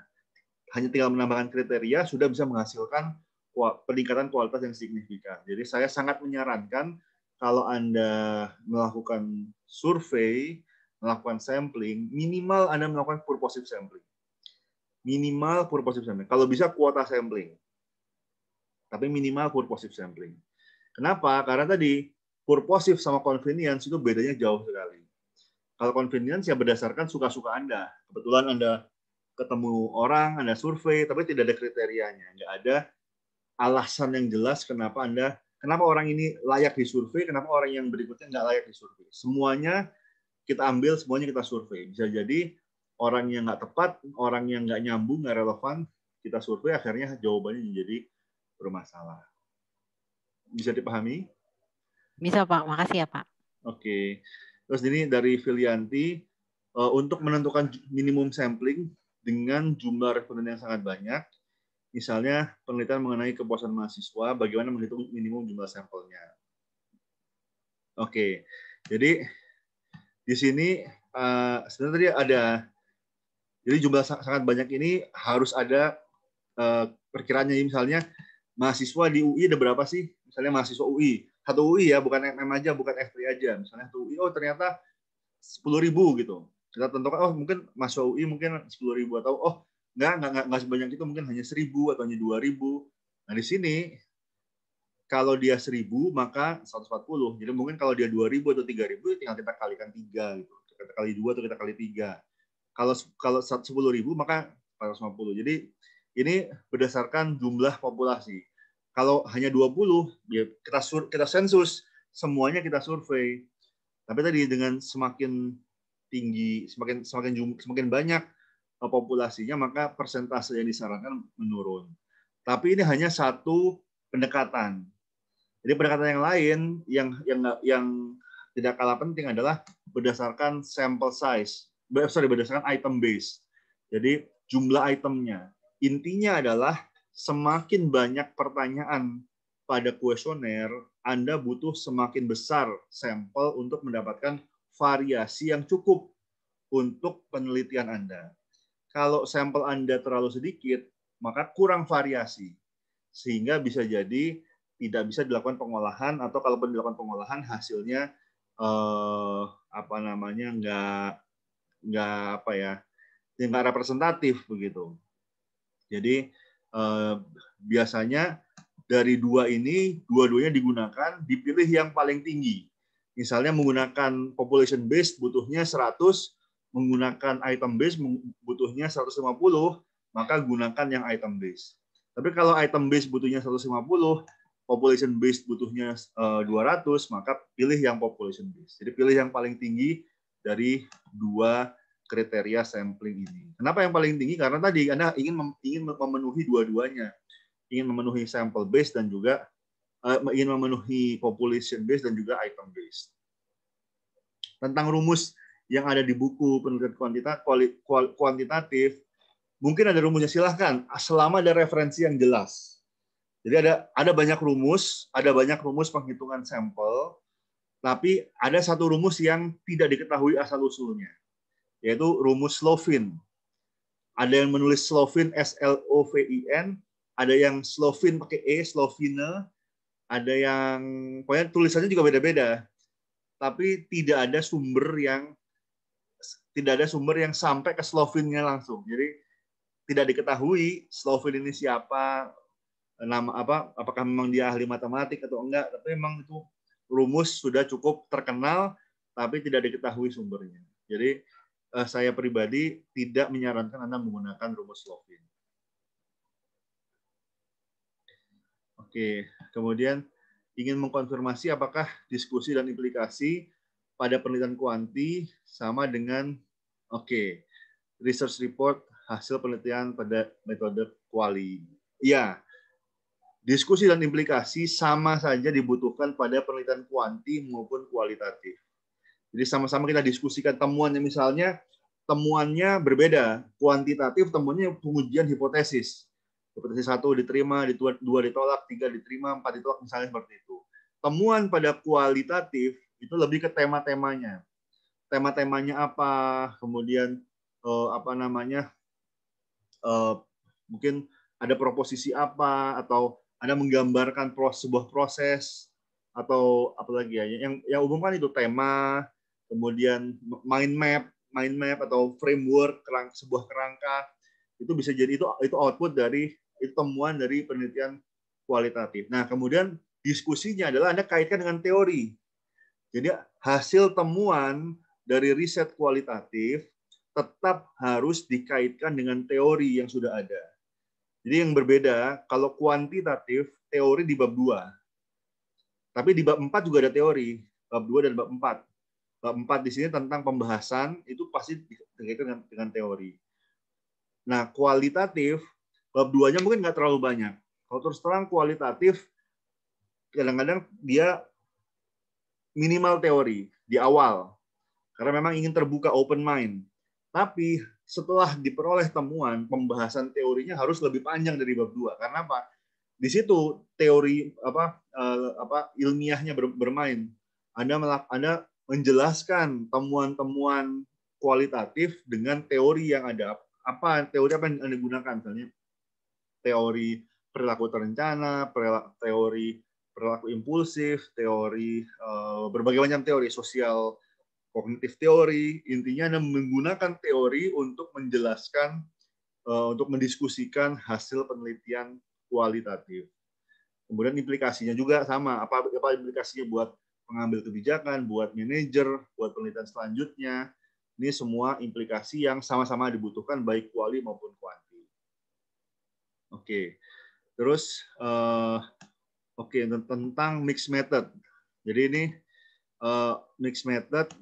hanya tinggal menambahkan kriteria sudah bisa menghasilkan peningkatan kualitas yang signifikan. Jadi saya sangat menyarankan kalau Anda melakukan survei, melakukan sampling, minimal Anda melakukan purposive sampling. Minimal purposive sampling. Kalau bisa kuota sampling. Tapi minimal purposive sampling. Kenapa? Karena tadi purposive sama convenience itu bedanya jauh sekali. Kalau convenience ya berdasarkan suka-suka Anda. Kebetulan Anda ketemu orang, Anda survei, tapi tidak ada kriterianya. Nggak ada alasan yang jelas kenapa Anda, kenapa orang ini layak disurvei, kenapa orang yang berikutnya nggak layak disurvei. Semuanya kita ambil, semuanya kita survei. Bisa jadi orang yang nggak tepat, orang yang nggak nyambung, nggak relevan, kita survei akhirnya jawabannya menjadi bermasalah. Bisa dipahami? Bisa Pak, makasih ya Pak. Oke. Terus ini dari Filianti, eh, untuk menentukan minimum sampling dengan jumlah responden yang sangat banyak, Misalnya penelitian mengenai kepuasan mahasiswa, bagaimana menghitung minimum jumlah sampelnya. Oke, jadi di sini uh, sebenarnya ada, jadi jumlah sangat banyak ini harus ada uh, perkiraannya. Misalnya mahasiswa di UI ada berapa sih? Misalnya mahasiswa UI, satu UI ya, bukan MM aja, bukan F3 aja. Misalnya satu UI, oh ternyata 10.000 gitu. Kita tentukan, oh mungkin mahasiswa UI mungkin 10.000 atau oh nggak nggak nggak, nggak sebanyak itu mungkin hanya seribu atau hanya dua ribu nah di sini kalau dia seribu maka 140. Jadi mungkin kalau dia dua ribu atau tiga ribu tinggal kita kalikan tiga gitu. Kita kali dua atau kita kali tiga Kalau kalau sepuluh ribu maka 450. Jadi ini berdasarkan jumlah populasi. Kalau hanya 20 ya kita sur, kita sensus semuanya kita survei. Tapi tadi dengan semakin tinggi, semakin semakin semakin banyak Eh, populasinya maka persentase yang disarankan menurun. Tapi ini hanya satu pendekatan. Jadi pendekatan yang lain yang yang yang tidak kalah penting adalah berdasarkan sample size, sorry berdasarkan item base. Jadi jumlah itemnya. Intinya adalah semakin banyak pertanyaan pada kuesioner, Anda butuh semakin besar sampel untuk mendapatkan variasi yang cukup untuk penelitian Anda. Kalau sampel Anda terlalu sedikit, maka kurang variasi. Sehingga bisa jadi tidak bisa dilakukan pengolahan atau kalaupun dilakukan pengolahan hasilnya eh, apa namanya nggak nggak apa ya tidak ya representatif begitu. Jadi eh, biasanya dari dua ini dua-duanya digunakan dipilih yang paling tinggi. Misalnya menggunakan population base butuhnya 100, menggunakan item base butuhnya 150, maka gunakan yang item base. Tapi kalau item base butuhnya 150, population base butuhnya 200, eh, maka pilih yang population base. Jadi pilih yang paling tinggi dari dua kriteria sampling ini. Kenapa yang paling tinggi? Karena tadi Anda ingin ingin memenuhi dua-duanya. Ingin memenuhi sample base dan juga eh, ingin memenuhi population base dan juga item base. Tentang rumus yang ada di buku penelitian kuantitatif, kuantitatif mungkin ada rumusnya silahkan selama ada referensi yang jelas. Jadi ada ada banyak rumus, ada banyak rumus penghitungan sampel, tapi ada satu rumus yang tidak diketahui asal usulnya, yaitu rumus Slovin. Ada yang menulis Slovin S L O V I N, ada yang Slovin pakai E, Slovina, ada yang pokoknya tulisannya juga beda-beda. Tapi tidak ada sumber yang tidak ada sumber yang sampai ke Slovinnya langsung. Jadi tidak diketahui Slovin ini siapa, nama apa, apakah memang dia ahli matematik atau enggak, tapi memang itu rumus sudah cukup terkenal tapi tidak diketahui sumbernya. Jadi eh, saya pribadi tidak menyarankan Anda menggunakan rumus Slovin. Oke, kemudian ingin mengkonfirmasi apakah diskusi dan implikasi pada penelitian kuanti sama dengan oke okay, research report hasil penelitian pada metode kuali. Ya, diskusi dan implikasi sama saja dibutuhkan pada penelitian kuanti maupun kualitatif. Jadi sama-sama kita diskusikan temuannya misalnya temuannya berbeda, kuantitatif temuannya pengujian hipotesis. Hipotesis satu diterima, dua ditolak, tiga diterima, empat ditolak misalnya seperti itu. Temuan pada kualitatif itu lebih ke tema-temanya tema-temanya apa kemudian eh, apa namanya eh, mungkin ada proposisi apa atau ada menggambarkan proses, sebuah proses atau apalagi ya yang yang umum kan itu tema kemudian mind map mind map atau framework kerang, sebuah kerangka itu bisa jadi itu itu output dari itu temuan dari penelitian kualitatif. Nah, kemudian diskusinya adalah Anda kaitkan dengan teori. Jadi hasil temuan dari riset kualitatif tetap harus dikaitkan dengan teori yang sudah ada. Jadi yang berbeda, kalau kuantitatif, teori di bab 2. Tapi di bab 4 juga ada teori, bab 2 dan bab 4. Bab 4 di sini tentang pembahasan, itu pasti dikaitkan dengan, dengan teori. Nah, kualitatif, bab 2-nya mungkin nggak terlalu banyak. Kalau terus terang kualitatif, kadang-kadang dia minimal teori di awal karena memang ingin terbuka open mind. Tapi setelah diperoleh temuan, pembahasan teorinya harus lebih panjang dari bab dua Karena apa? Di situ teori apa eh, apa ilmiahnya bermain. Anda melak, Anda menjelaskan temuan-temuan kualitatif dengan teori yang ada apa teori apa yang Anda gunakan misalnya teori perilaku terencana, teori perilaku impulsif, teori eh, berbagai macam teori sosial, kognitif teori. Intinya Anda menggunakan teori untuk menjelaskan eh, untuk mendiskusikan hasil penelitian kualitatif. Kemudian implikasinya juga sama, apa apa implikasinya buat pengambil kebijakan, buat manajer, buat penelitian selanjutnya. Ini semua implikasi yang sama-sama dibutuhkan baik kuali maupun kuanti. Oke. Terus uh, Oke, tentang mixed method. Jadi ini uh, mixed method.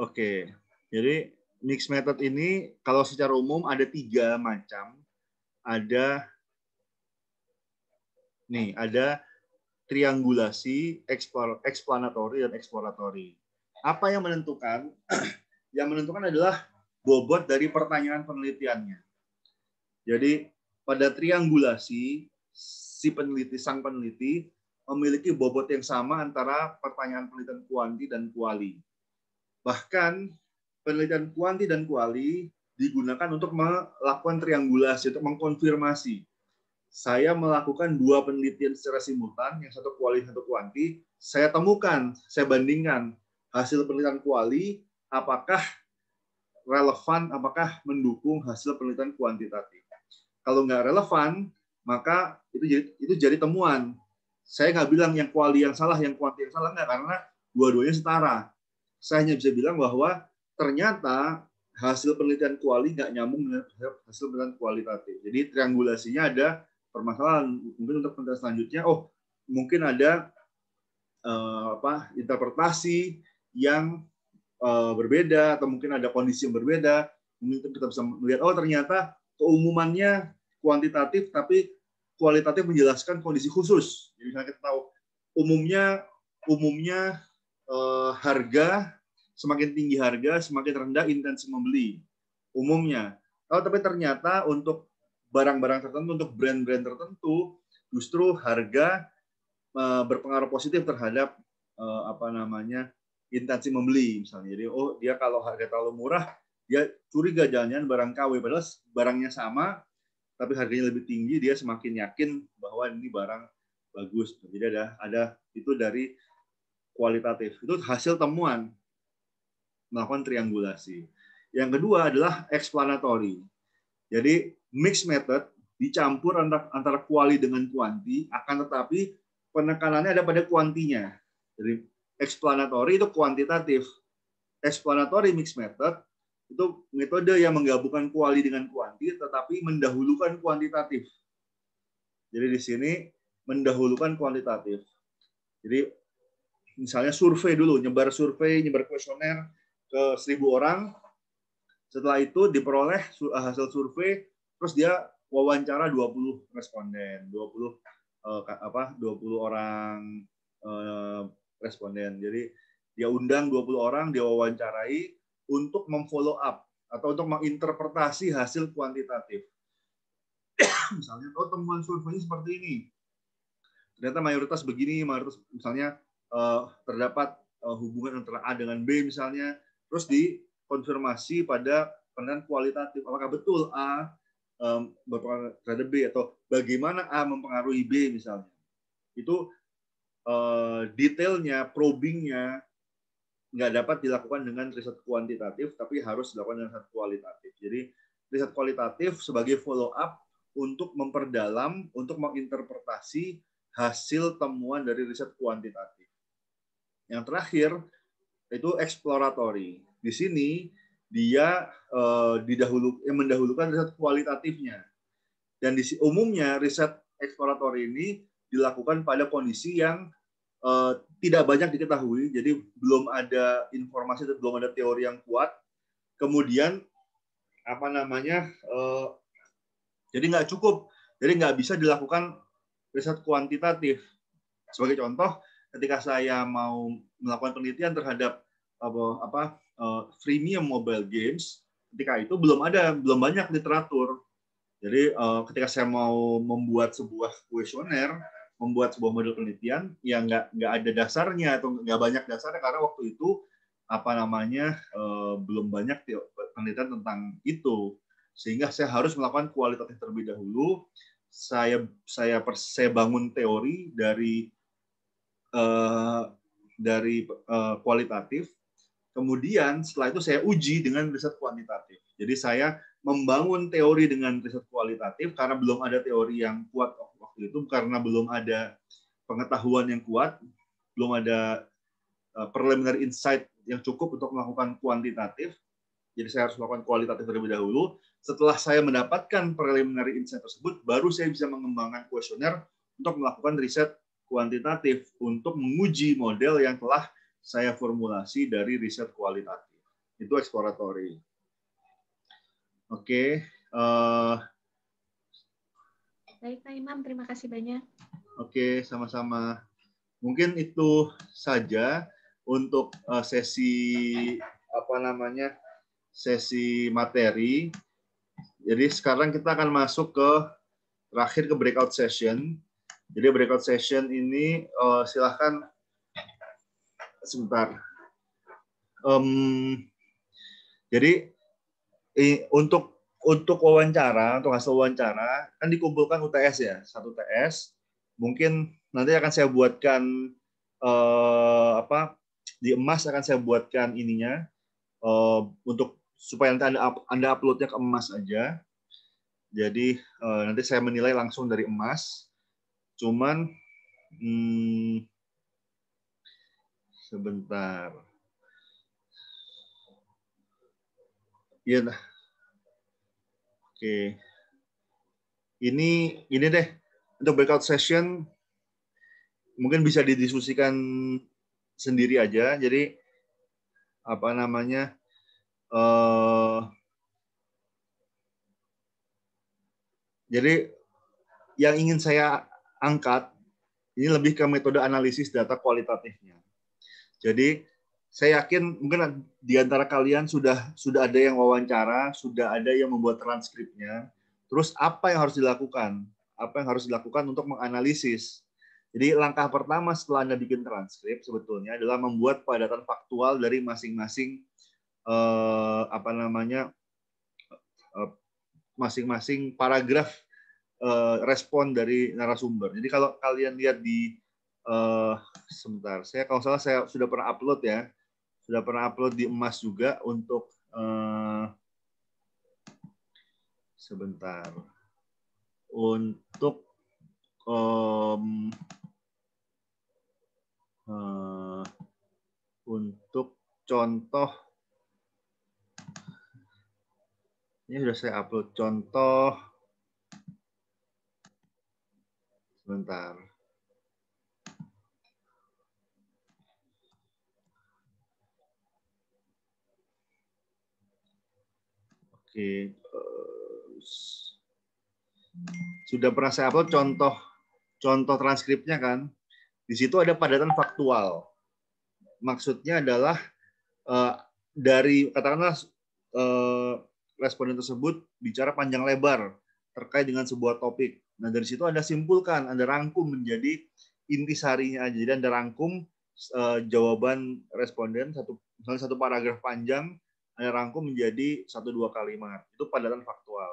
Oke, jadi mixed method ini kalau secara umum ada tiga macam. Ada nih, ada triangulasi, explanatory, dan exploratory. Apa yang menentukan? yang menentukan adalah bobot dari pertanyaan penelitiannya. Jadi pada triangulasi, si peneliti, sang peneliti, memiliki bobot yang sama antara pertanyaan penelitian kuanti dan kuali. Bahkan penelitian kuanti dan kuali digunakan untuk melakukan triangulasi, untuk mengkonfirmasi. Saya melakukan dua penelitian secara simultan, yang satu kuali, satu kuanti. Saya temukan, saya bandingkan hasil penelitian kuali apakah relevan, apakah mendukung hasil penelitian kuantitatif kalau nggak relevan maka itu jadi, itu jadi temuan. Saya nggak bilang yang kuali yang salah, yang kuanti yang salah nggak karena dua-duanya setara. Saya hanya bisa bilang bahwa ternyata hasil penelitian kuali nggak nyambung dengan hasil penelitian kualitatif. Jadi triangulasinya ada permasalahan mungkin untuk penelitian selanjutnya. Oh mungkin ada uh, apa interpretasi yang uh, berbeda atau mungkin ada kondisi yang berbeda. Mungkin kita bisa melihat oh ternyata keumumannya kuantitatif tapi kualitatif menjelaskan kondisi khusus. Jadi misalnya kita tahu umumnya umumnya eh, harga semakin tinggi harga semakin rendah intensi membeli umumnya. Oh, tapi ternyata untuk barang-barang tertentu untuk brand-brand tertentu justru harga eh, berpengaruh positif terhadap eh, apa namanya intensi membeli misalnya. Jadi oh dia kalau harga terlalu murah dia curiga jangan-jangan barang KW padahal barangnya sama tapi harganya lebih tinggi, dia semakin yakin bahwa ini barang bagus. Jadi ada ada itu dari kualitatif. Itu hasil temuan melakukan triangulasi. Yang kedua adalah explanatory. Jadi mix method dicampur antara, antara kuali dengan kuanti, akan tetapi penekanannya ada pada kuantinya. Jadi explanatory itu kuantitatif. Explanatory mix method itu metode yang menggabungkan kuali dengan kuanti tetapi mendahulukan kuantitatif. Jadi di sini mendahulukan kuantitatif. Jadi misalnya survei dulu, nyebar survei, nyebar kuesioner ke seribu orang. Setelah itu diperoleh eh, hasil survei, terus dia wawancara 20 responden, 20 puluh eh, apa 20 orang eh, responden. Jadi dia undang 20 orang, dia wawancarai, untuk memfollow up atau untuk menginterpretasi hasil kuantitatif. misalnya, oh temuan surveinya seperti ini. Ternyata mayoritas begini, mayoritas misalnya uh, terdapat uh, hubungan antara A dengan B misalnya, terus dikonfirmasi pada penelitian kualitatif apakah betul A um, berpengaruh terhadap B atau bagaimana A mempengaruhi B misalnya. Itu uh, detailnya, probingnya nggak dapat dilakukan dengan riset kuantitatif, tapi harus dilakukan dengan riset kualitatif. Jadi riset kualitatif sebagai follow up untuk memperdalam, untuk menginterpretasi hasil temuan dari riset kuantitatif. Yang terakhir itu exploratory. Di sini dia eh, didahulu, eh, mendahulukan riset kualitatifnya. Dan di umumnya riset eksploratory ini dilakukan pada kondisi yang eh, tidak banyak diketahui, jadi belum ada informasi atau belum ada teori yang kuat. Kemudian apa namanya? Uh, jadi nggak cukup, jadi nggak bisa dilakukan riset kuantitatif. Sebagai contoh, ketika saya mau melakukan penelitian terhadap apa, apa uh, freemium mobile games, ketika itu belum ada, belum banyak literatur. Jadi uh, ketika saya mau membuat sebuah kuesioner, membuat sebuah model penelitian yang nggak nggak ada dasarnya atau nggak banyak dasarnya karena waktu itu apa namanya eh, belum banyak penelitian tentang itu sehingga saya harus melakukan kualitatif terlebih dahulu saya saya saya bangun teori dari eh, dari eh, kualitatif kemudian setelah itu saya uji dengan riset kuantitatif jadi saya membangun teori dengan riset kualitatif karena belum ada teori yang kuat waktu itu karena belum ada pengetahuan yang kuat, belum ada eh, preliminary insight yang cukup untuk melakukan kuantitatif. Jadi saya harus melakukan kualitatif terlebih dahulu. Setelah saya mendapatkan preliminary insight tersebut, baru saya bisa mengembangkan kuesioner untuk melakukan riset kuantitatif untuk menguji model yang telah saya formulasi dari riset kualitatif. Itu eksploratory. Oke, okay. uh, eh, Baik Pak Imam, terima kasih banyak. Oke, sama-sama. Mungkin itu saja untuk eh, sesi apa namanya sesi materi. Jadi sekarang kita akan masuk ke terakhir ke breakout session. Jadi breakout session ini eh, silahkan sebentar. Um, jadi untuk untuk wawancara, untuk hasil wawancara kan dikumpulkan UTS ya, satu UTS. Mungkin nanti akan saya buatkan eh, apa di emas akan saya buatkan ininya eh, untuk supaya nanti anda anda uploadnya ke emas aja. Jadi eh, nanti saya menilai langsung dari emas. Cuman hmm, sebentar. Iya, nah, Oke. Ini ini deh untuk breakout session mungkin bisa didiskusikan sendiri aja. Jadi apa namanya? Uh, jadi yang ingin saya angkat ini lebih ke metode analisis data kualitatifnya. Jadi saya yakin mungkin di antara kalian sudah sudah ada yang wawancara, sudah ada yang membuat transkripnya. Terus apa yang harus dilakukan? Apa yang harus dilakukan untuk menganalisis? Jadi langkah pertama setelah Anda bikin transkrip sebetulnya adalah membuat padatan faktual dari masing-masing eh, apa namanya eh, masing-masing eh, paragraf eh, respon dari narasumber. Jadi kalau kalian lihat di eh, sebentar, saya kalau salah saya sudah pernah upload ya sudah pernah upload di emas juga untuk uh, sebentar untuk um, uh, untuk contoh ini sudah saya upload contoh sebentar di sudah pernah saya upload contoh contoh transkripnya kan. Di situ ada padatan faktual. Maksudnya adalah eh, dari katakanlah eh, responden tersebut bicara panjang lebar terkait dengan sebuah topik. Nah dari situ anda simpulkan, anda rangkum menjadi intisarinya aja. Jadi anda rangkum eh, jawaban responden satu misalnya satu paragraf panjang hanya rangkum menjadi satu dua kalimat. Itu padatan faktual.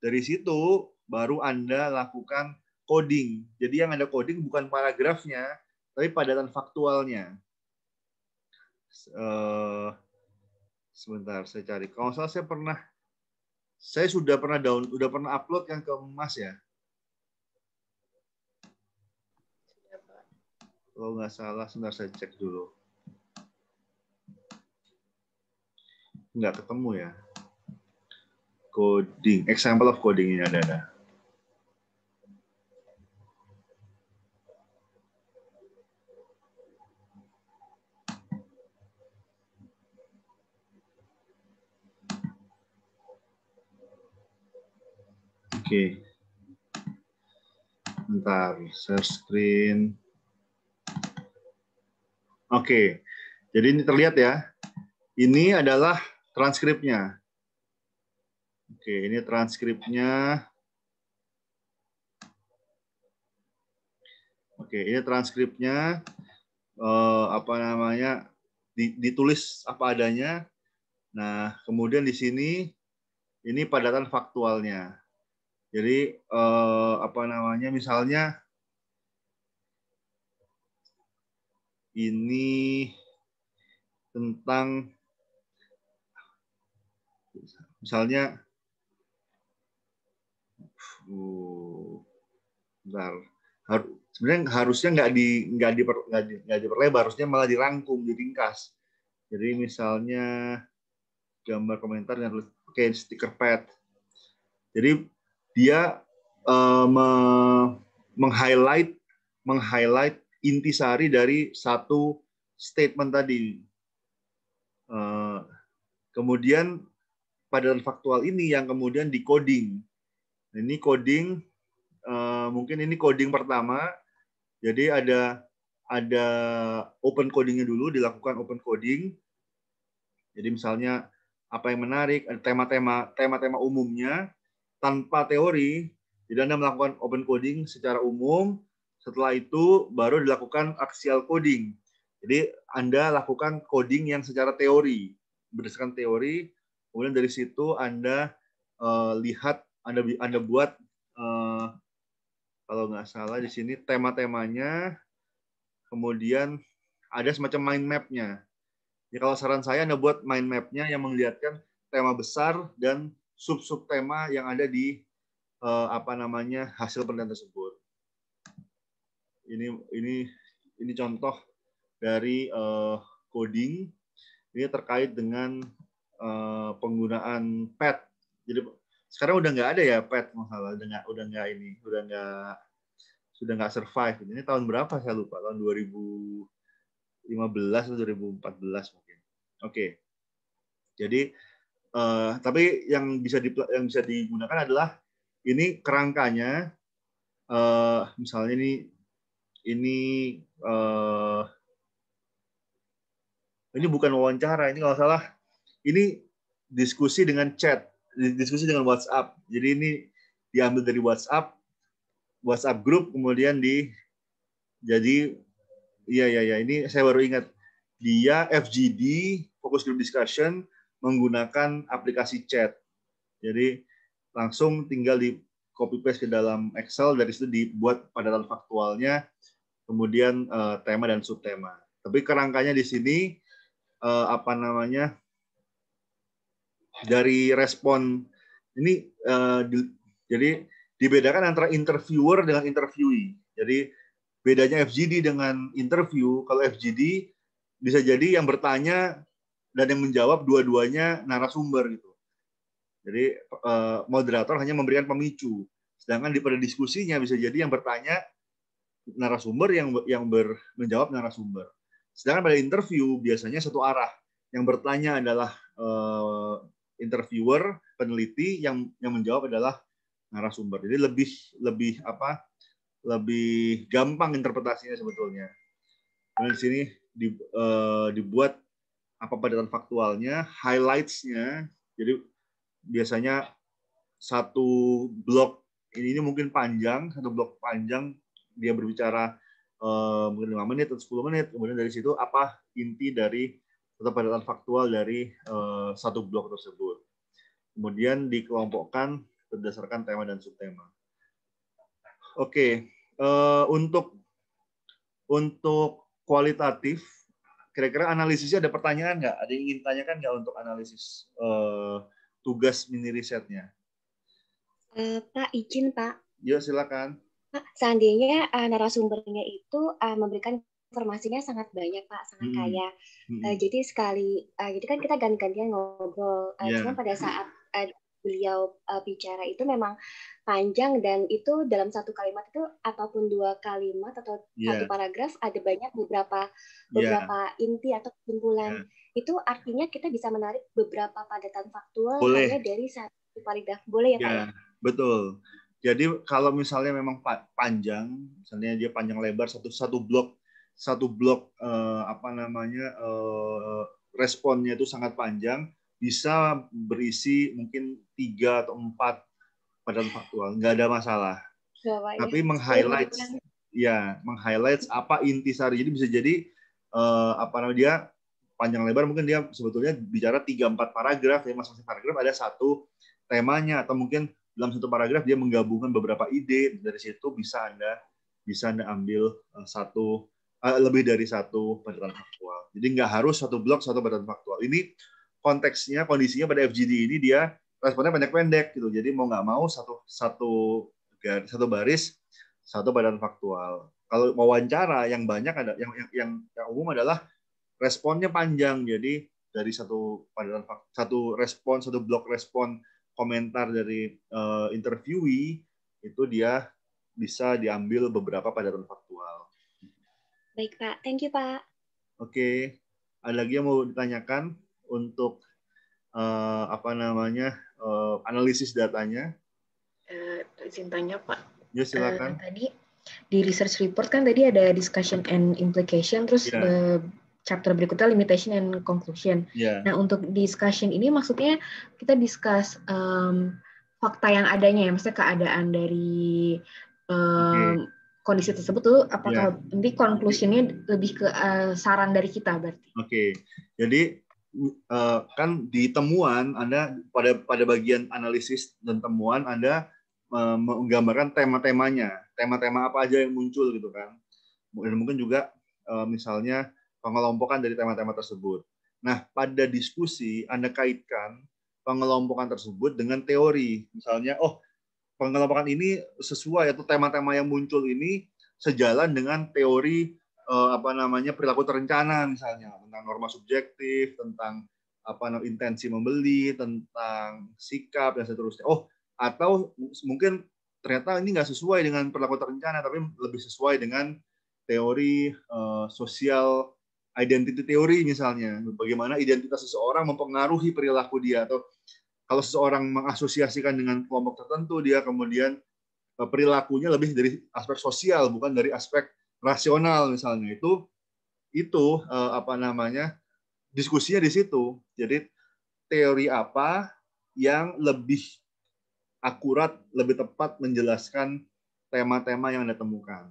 Dari situ baru Anda lakukan coding. Jadi yang Anda coding bukan paragrafnya, tapi padatan faktualnya. Uh, sebentar saya cari. Kalau salah saya pernah saya sudah pernah down, sudah pernah upload yang ke Mas ya. Kalau nggak salah, sebentar saya cek dulu. nggak ketemu ya. Coding, example of coding ini ada ada. Oke. Okay. Bentar, share screen. Oke. Okay. Jadi ini terlihat ya. Ini adalah transkripnya. Oke, ini transkripnya. Oke, ini transkripnya eh, apa namanya? ditulis apa adanya. Nah, kemudian di sini ini padatan faktualnya. Jadi eh, apa namanya? Misalnya ini tentang Misalnya, uh, sebenarnya harusnya nggak di nggak di nggak di, nggak harusnya malah dirangkum diringkas jadi misalnya gambar komentar yang pakai stiker pad jadi dia uh, me, meng-highlight meng-highlight intisari dari satu statement tadi uh, kemudian padanan faktual ini yang kemudian dikoding, Ini coding eh, mungkin ini coding pertama. Jadi ada ada open codingnya dulu dilakukan open coding. Jadi misalnya apa yang menarik, tema-tema tema-tema umumnya tanpa teori. Jadi Anda melakukan open coding secara umum, setelah itu baru dilakukan axial coding. Jadi Anda lakukan coding yang secara teori, berdasarkan teori Kemudian dari situ Anda uh, lihat, Anda Anda buat uh, kalau nggak salah di sini tema-temanya, kemudian ada semacam mind map-nya. Ya, kalau saran saya Anda buat mind map-nya yang melihatkan tema besar dan sub-sub tema yang ada di uh, apa namanya hasil penelitian tersebut. Ini ini ini contoh dari uh, coding ini terkait dengan Eh, penggunaan pet. Jadi sekarang udah nggak ada ya pet masalah udah nggak udah nggak ini udah nggak sudah nggak survive. Ini tahun berapa saya lupa tahun 2015 atau 2014 mungkin. Oke. Okay. Jadi uh, tapi yang bisa di, yang bisa digunakan adalah ini kerangkanya uh, misalnya ini ini uh, ini bukan wawancara ini kalau salah ini diskusi dengan chat, diskusi dengan WhatsApp. Jadi ini diambil dari WhatsApp, WhatsApp grup kemudian di jadi iya iya ya ini saya baru ingat dia FGD fokus group discussion menggunakan aplikasi chat. Jadi langsung tinggal di copy paste ke dalam Excel dari situ dibuat padatan faktualnya kemudian eh, tema dan subtema. Tapi kerangkanya di sini eh, apa namanya dari respon ini uh, di, jadi dibedakan antara interviewer dengan interviewee. Jadi bedanya FGD dengan interview, kalau FGD bisa jadi yang bertanya dan yang menjawab dua-duanya narasumber gitu. Jadi uh, moderator hanya memberikan pemicu. Sedangkan di pada diskusinya bisa jadi yang bertanya narasumber yang yang ber, menjawab narasumber. Sedangkan pada interview biasanya satu arah. Yang bertanya adalah uh, interviewer, peneliti yang yang menjawab adalah narasumber. Jadi lebih lebih apa? lebih gampang interpretasinya sebetulnya. Dan di sini di, uh, dibuat apa padatan faktualnya, highlightsnya. Jadi biasanya satu blok ini, ini mungkin panjang, satu blok panjang dia berbicara uh, mungkin lima menit atau 10 menit. Kemudian dari situ apa inti dari padatan faktual dari uh, satu blok tersebut. Kemudian dikelompokkan berdasarkan tema dan subtema. Oke, okay. uh, eh, untuk untuk kualitatif, kira-kira analisisnya ada pertanyaan nggak? Ada yang ingin tanyakan nggak untuk analisis uh, tugas mini risetnya? Uh, Pak, izin Pak. Yuk silakan. Pak, seandainya uh, narasumbernya itu uh, memberikan informasinya sangat banyak Pak, sangat hmm. kaya. Hmm. Eh, jadi sekali, uh, eh, jadi gitu kan kita ganti-gantian ngobrol. Uh, eh, yeah. cuma pada saat uh, beliau uh, bicara itu memang panjang dan itu dalam satu kalimat itu ataupun dua kalimat atau yeah. satu paragraf ada banyak beberapa iya. beberapa yeah. inti atau kesimpulan. Yeah. Itu artinya kita bisa menarik beberapa padatan faktual Boleh. hanya dari satu paragraf. Boleh ya yeah. Pak? Iya, ya? Betul. Jadi kalau misalnya memang panjang, misalnya dia panjang lebar satu satu blok satu blok eh, apa namanya eh, responnya itu sangat panjang bisa berisi mungkin tiga atau empat padat faktual nggak ada masalah Gak tapi meng-highlight iya, ya meng-highlight apa intisari jadi bisa jadi eh, apa namanya dia panjang lebar mungkin dia sebetulnya bicara tiga empat paragraf ya masing-masing paragraf ada satu temanya atau mungkin dalam satu paragraf dia menggabungkan beberapa ide dari situ bisa anda bisa anda ambil eh, satu Eh, lebih dari satu badan faktual. Jadi nggak harus satu blok satu badan faktual. Ini konteksnya kondisinya pada FGD ini dia responnya pendek-pendek gitu. Jadi mau nggak mau satu satu garis, satu baris satu badan faktual. Kalau mau wawancara yang banyak ada yang yang, yang, yang umum adalah responnya panjang. Jadi dari satu pernyataan satu respon satu blok respon komentar dari uh, interviewee itu dia bisa diambil beberapa pernyataan faktual Baik Pak, thank you Pak. Oke, ada lagi yang mau ditanyakan untuk uh, apa namanya uh, analisis datanya? Uh, izin Pak. Ya silakan. Uh, tadi di research report kan tadi ada discussion and implication, terus yeah. Ya. uh, chapter berikutnya limitation and conclusion. Yeah. Nah untuk discussion ini maksudnya kita discuss um, fakta yang adanya, ya, maksudnya keadaan dari um, kondisi tersebut tuh apakah yeah. nanti konklusinya lebih ke uh, saran dari kita berarti? Oke, okay. jadi uh, kan di temuan Anda pada pada bagian analisis dan temuan Anda uh, menggambarkan tema-temanya, tema-tema apa aja yang muncul gitu kan, dan mungkin juga uh, misalnya pengelompokan dari tema-tema tersebut. Nah, pada diskusi Anda kaitkan pengelompokan tersebut dengan teori, misalnya, oh pengelompokan ini sesuai atau tema-tema yang muncul ini sejalan dengan teori uh, apa namanya perilaku terencana misalnya tentang norma subjektif, tentang apa namanya intensi membeli, tentang sikap dan seterusnya. Oh, atau mungkin ternyata ini nggak sesuai dengan perilaku terencana tapi lebih sesuai dengan teori uh, sosial identity teori misalnya bagaimana identitas seseorang mempengaruhi perilaku dia atau kalau seseorang mengasosiasikan dengan kelompok tertentu, dia kemudian eh, perilakunya lebih dari aspek sosial bukan dari aspek rasional misalnya itu itu eh, apa namanya diskusinya di situ. Jadi teori apa yang lebih akurat, lebih tepat menjelaskan tema-tema yang Anda temukan.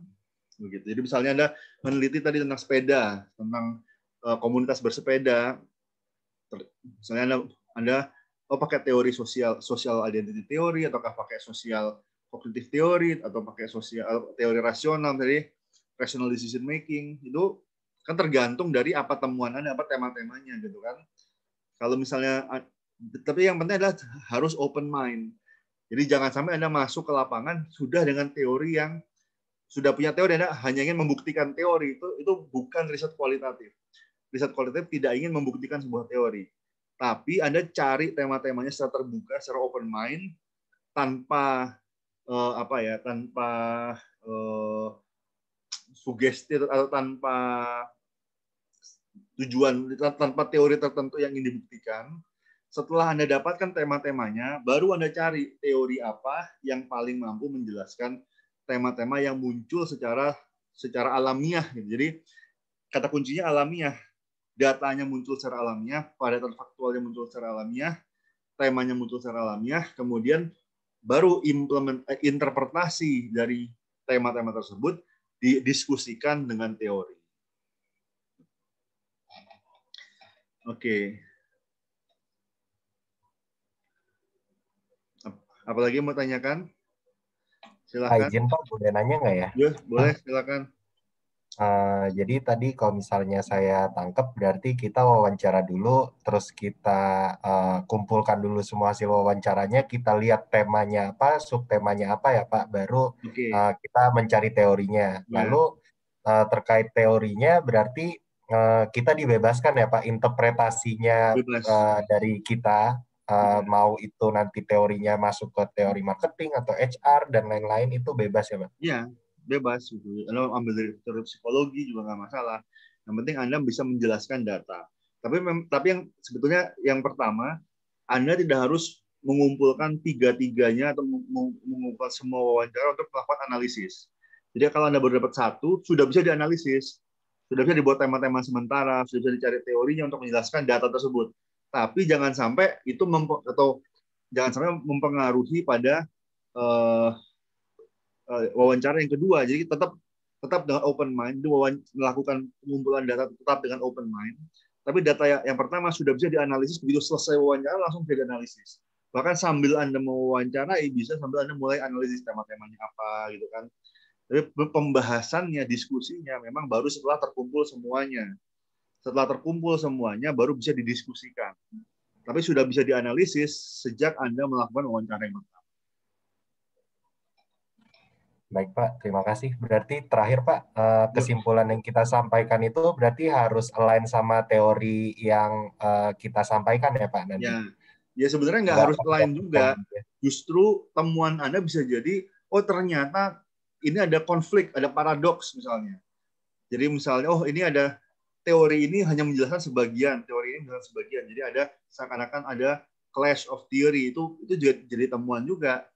Begitu. Jadi misalnya Anda meneliti tadi tentang sepeda, tentang eh, komunitas bersepeda. Misalnya Anda, Anda oh pakai teori sosial sosial identity theory ataukah pakai sosial kognitif teori atau pakai sosial eh, teori rasional tadi rational decision making itu kan tergantung dari apa temuan Anda apa tema-temanya gitu kan kalau misalnya tapi yang penting adalah harus open mind jadi jangan sampai Anda masuk ke lapangan sudah dengan teori yang sudah punya teori Anda hanya ingin membuktikan teori itu itu bukan riset kualitatif riset kualitatif tidak ingin membuktikan sebuah teori tapi Anda cari tema-temanya secara terbuka, secara open mind, tanpa uh, apa ya, tanpa uh, sugesti atau tanpa tujuan, tanpa teori tertentu yang ingin dibuktikan. Setelah Anda dapatkan tema-temanya, baru Anda cari teori apa yang paling mampu menjelaskan tema-tema yang muncul secara secara alamiah. Gitu. Jadi kata kuncinya alamiah datanya muncul secara alamiah, padatan faktualnya muncul secara alamiah, temanya muncul secara alamiah, kemudian baru implement eh, interpretasi dari tema-tema tersebut didiskusikan dengan teori. Oke. Okay. Apalagi mau tanyakan? Silakan. Izin Pak, boleh nanya nggak ya? Ya, boleh. Silakan. Uh, jadi tadi kalau misalnya saya tangkap berarti kita wawancara dulu, terus kita uh, kumpulkan dulu semua hasil wawancaranya, kita lihat temanya apa, subtemanya apa ya Pak, baru okay. uh, eh, kita mencari teorinya. Yeah. Lalu uh, terkait teorinya berarti uh, kita dibebaskan ya Pak interpretasinya uh, dari kita uh, yeah. mau itu nanti teorinya masuk ke teori marketing atau HR dan lain-lain itu bebas ya Pak. Iya. Yeah bebas gitu. Anda ambil dari teori psikologi juga nggak masalah. Yang penting Anda bisa menjelaskan data. Tapi tapi yang sebetulnya yang pertama, Anda tidak harus mengumpulkan tiga-tiganya atau mengumpulkan semua wawancara untuk melakukan analisis. Jadi kalau Anda baru dapat satu, sudah bisa dianalisis. Sudah bisa dibuat tema-tema sementara, sudah bisa dicari teorinya untuk menjelaskan data tersebut. Tapi jangan sampai itu atau jangan sampai mempengaruhi pada eh, Eh, wawancara yang kedua. Jadi tetap tetap dengan open mind, melakukan pengumpulan data tetap dengan open mind. Tapi data ya, yang pertama sudah bisa dianalisis begitu selesai wawancara langsung bisa analisis. Bahkan sambil Anda mau wawancara, ya bisa sambil Anda mulai analisis tema-temanya apa gitu kan. Tapi pembahasannya, diskusinya memang baru setelah terkumpul semuanya. Setelah terkumpul semuanya baru bisa didiskusikan. Tapi sudah bisa dianalisis sejak Anda melakukan wawancara yang pertama. Baik Pak, terima kasih. Berarti terakhir Pak, eh, iya. kesimpulan yang kita sampaikan itu berarti harus align sama teori yang eh, kita sampaikan ya Pak nanti. Ya, ya sebenarnya nggak harus align juga. Iya. Justru temuan Anda bisa jadi, oh ternyata ini ada konflik, ada paradoks misalnya. Jadi misalnya, oh ini ada teori ini hanya menjelaskan sebagian, teori ini menjelaskan sebagian. Jadi ada seakan-akan ada clash of theory itu itu jadi temuan juga.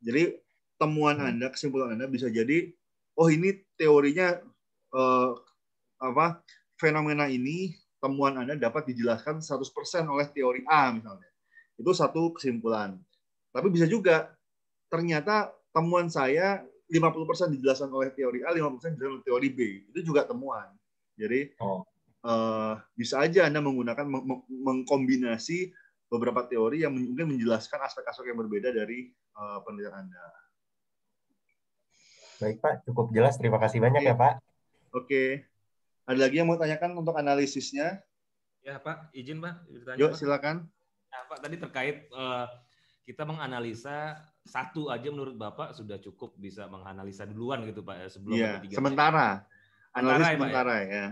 Jadi temuan hmm. Anda, kesimpulan Anda bisa jadi oh ini teorinya uh, apa fenomena ini temuan Anda dapat dijelaskan 100% oleh teori A misalnya. Itu satu kesimpulan. Tapi bisa juga ternyata temuan saya 50% dijelaskan oleh teori A, 50% dijelaskan oleh teori B. Itu juga temuan. Jadi oh. uh, bisa aja Anda menggunakan mengkombinasi beberapa teori yang mungkin menjelaskan aspek-aspek yang berbeda dari uh, penelitian Anda. Baik Pak, cukup jelas. Terima kasih banyak ya, Oke. ya Pak. Oke. Ada lagi yang mau tanyakan untuk analisisnya? Ya Pak, izin Pak. Ditanya, Yuk Pak. silakan. Nah, Pak tadi terkait uh, kita menganalisa satu aja menurut Bapak sudah cukup bisa menganalisa duluan gitu Pak ya, sebelum ya, tiga. Sementara. Analisa sementara ya. ya.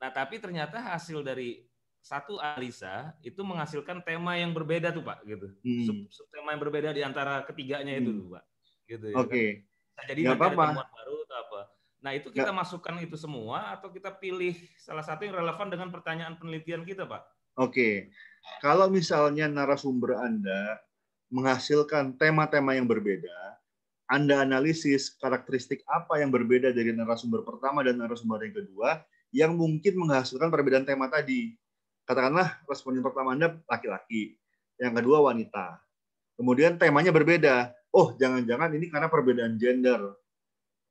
Nah tapi ternyata hasil dari satu analisa itu menghasilkan tema yang berbeda tuh Pak gitu. Hmm. Sub, sub tema yang berbeda di antara ketiganya hmm. itu tuh Pak. Gitu Oke. Okay. Ya, kan? Nah, jadi apa -apa. ada temuan baru atau apa. Nah itu kita Gak. masukkan itu semua atau kita pilih salah satu yang relevan dengan pertanyaan penelitian kita, Pak? Oke, kalau misalnya narasumber Anda menghasilkan tema-tema yang berbeda, Anda analisis karakteristik apa yang berbeda dari narasumber pertama dan narasumber yang kedua yang mungkin menghasilkan perbedaan tema tadi. Katakanlah responden pertama Anda laki-laki, yang kedua wanita. Kemudian temanya berbeda oh jangan-jangan ini karena perbedaan gender.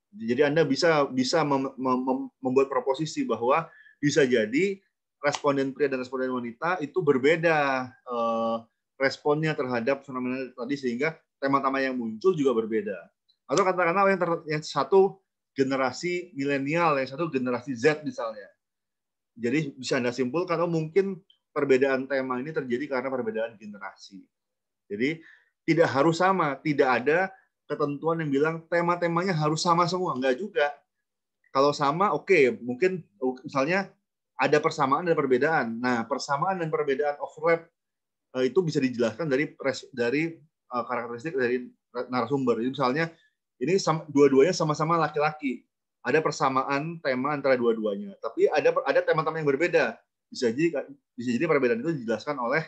Jadi Anda bisa bisa mem, mem, membuat proposisi bahwa bisa jadi responden pria dan responden wanita itu berbeda eh, responnya terhadap fenomena tadi sehingga tema-tema yang muncul juga berbeda. Atau katakanlah yang, ter, yang satu generasi milenial, yang satu generasi Z misalnya. Jadi bisa Anda simpulkan, oh mungkin perbedaan tema ini terjadi karena perbedaan generasi. Jadi tidak harus sama, tidak ada ketentuan yang bilang tema-temanya harus sama semua, enggak juga. Kalau sama, oke, okay, mungkin misalnya ada persamaan dan perbedaan. Nah, persamaan dan perbedaan overlap eh, itu bisa dijelaskan dari dari eh, karakteristik dari narasumber. Jadi misalnya ini dua-duanya sama-sama laki-laki. Ada persamaan tema antara dua-duanya, tapi ada ada tema-tema yang berbeda. Bisa jadi bisa jadi perbedaan itu dijelaskan oleh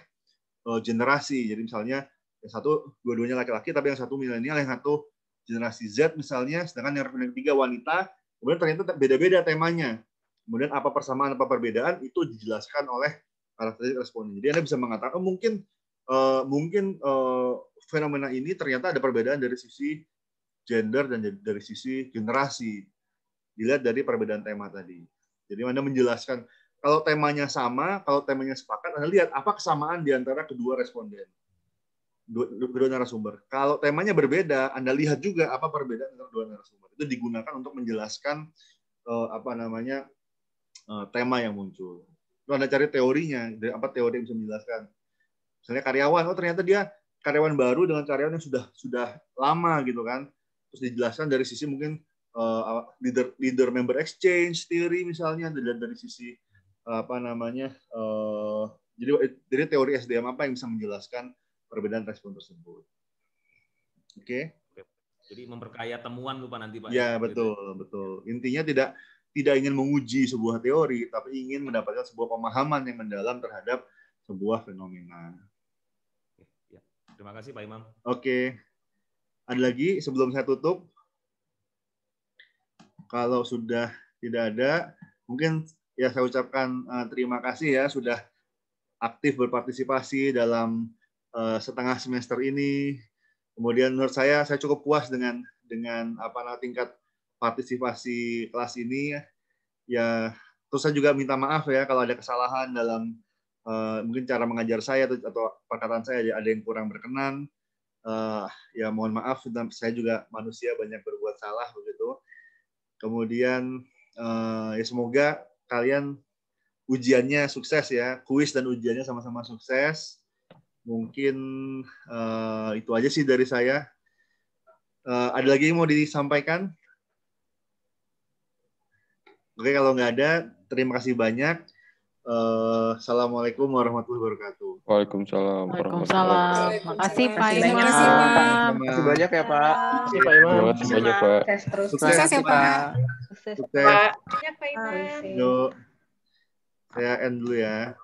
eh, generasi. Jadi misalnya yang satu dua-duanya laki-laki tapi yang satu milenial yang satu generasi Z misalnya sedangkan yang generasi tiga wanita kemudian ternyata beda-beda temanya kemudian apa persamaan apa perbedaan itu dijelaskan oleh karakteristik responden jadi anda bisa mengatakan oh, mungkin uh, mungkin uh, fenomena ini ternyata ada perbedaan dari sisi gender dan dari sisi generasi dilihat dari perbedaan tema tadi jadi anda menjelaskan kalau temanya sama, kalau temanya sepakat, Anda lihat apa kesamaan di antara kedua responden dua, dua narasumber. Kalau temanya berbeda, Anda lihat juga apa perbedaan antara dua narasumber. Itu digunakan untuk menjelaskan uh, apa namanya uh, tema yang muncul. Lalu Anda cari teorinya, dari apa teori yang bisa menjelaskan. Misalnya karyawan, oh ternyata dia karyawan baru dengan karyawan yang sudah sudah lama gitu kan. Terus dijelaskan dari sisi mungkin uh, leader leader member exchange theory misalnya dilihat dari sisi uh, apa namanya uh, jadi dari teori SDM apa yang bisa menjelaskan perbedaan respon tersebut. Oke. Okay? Jadi memperkaya temuan lupa nanti Pak. Ya, betul, betul. Intinya tidak tidak ingin menguji sebuah teori, tapi ingin mendapatkan sebuah pemahaman yang mendalam terhadap sebuah fenomena. Ya, terima kasih Pak Imam. Oke. Ada lagi sebelum saya tutup? Kalau sudah tidak ada, mungkin ya saya ucapkan eh, terima kasih ya sudah aktif berpartisipasi dalam Eh, setengah semester ini. Kemudian menurut saya saya cukup puas dengan dengan apa namanya tingkat partisipasi kelas ini ya. ya terus saya juga minta maaf ya kalau ada kesalahan dalam uh, mungkin cara mengajar saya atau, atau perkataan saya ada, yang kurang berkenan. Uh, ya mohon maaf saya juga manusia banyak berbuat salah begitu. Kemudian uh, ya semoga kalian ujiannya sukses ya, kuis dan ujiannya sama-sama sukses mungkin uh, itu aja sih dari saya. Uh, ada lagi yang mau disampaikan? Oke, kalau nggak ada, terima kasih banyak. Uh, Assalamualaikum warahmatullahi wabarakatuh. Waalaikumsalam. Waalaikumsalam. Makasih Pak Imam. Terima kasih banyak ya Pak. Pak Imam. Terima kasih banyak Pak. Sukses ya Pak. Sukses Pak. terima kasih Pak Imam. Saya end dulu ya.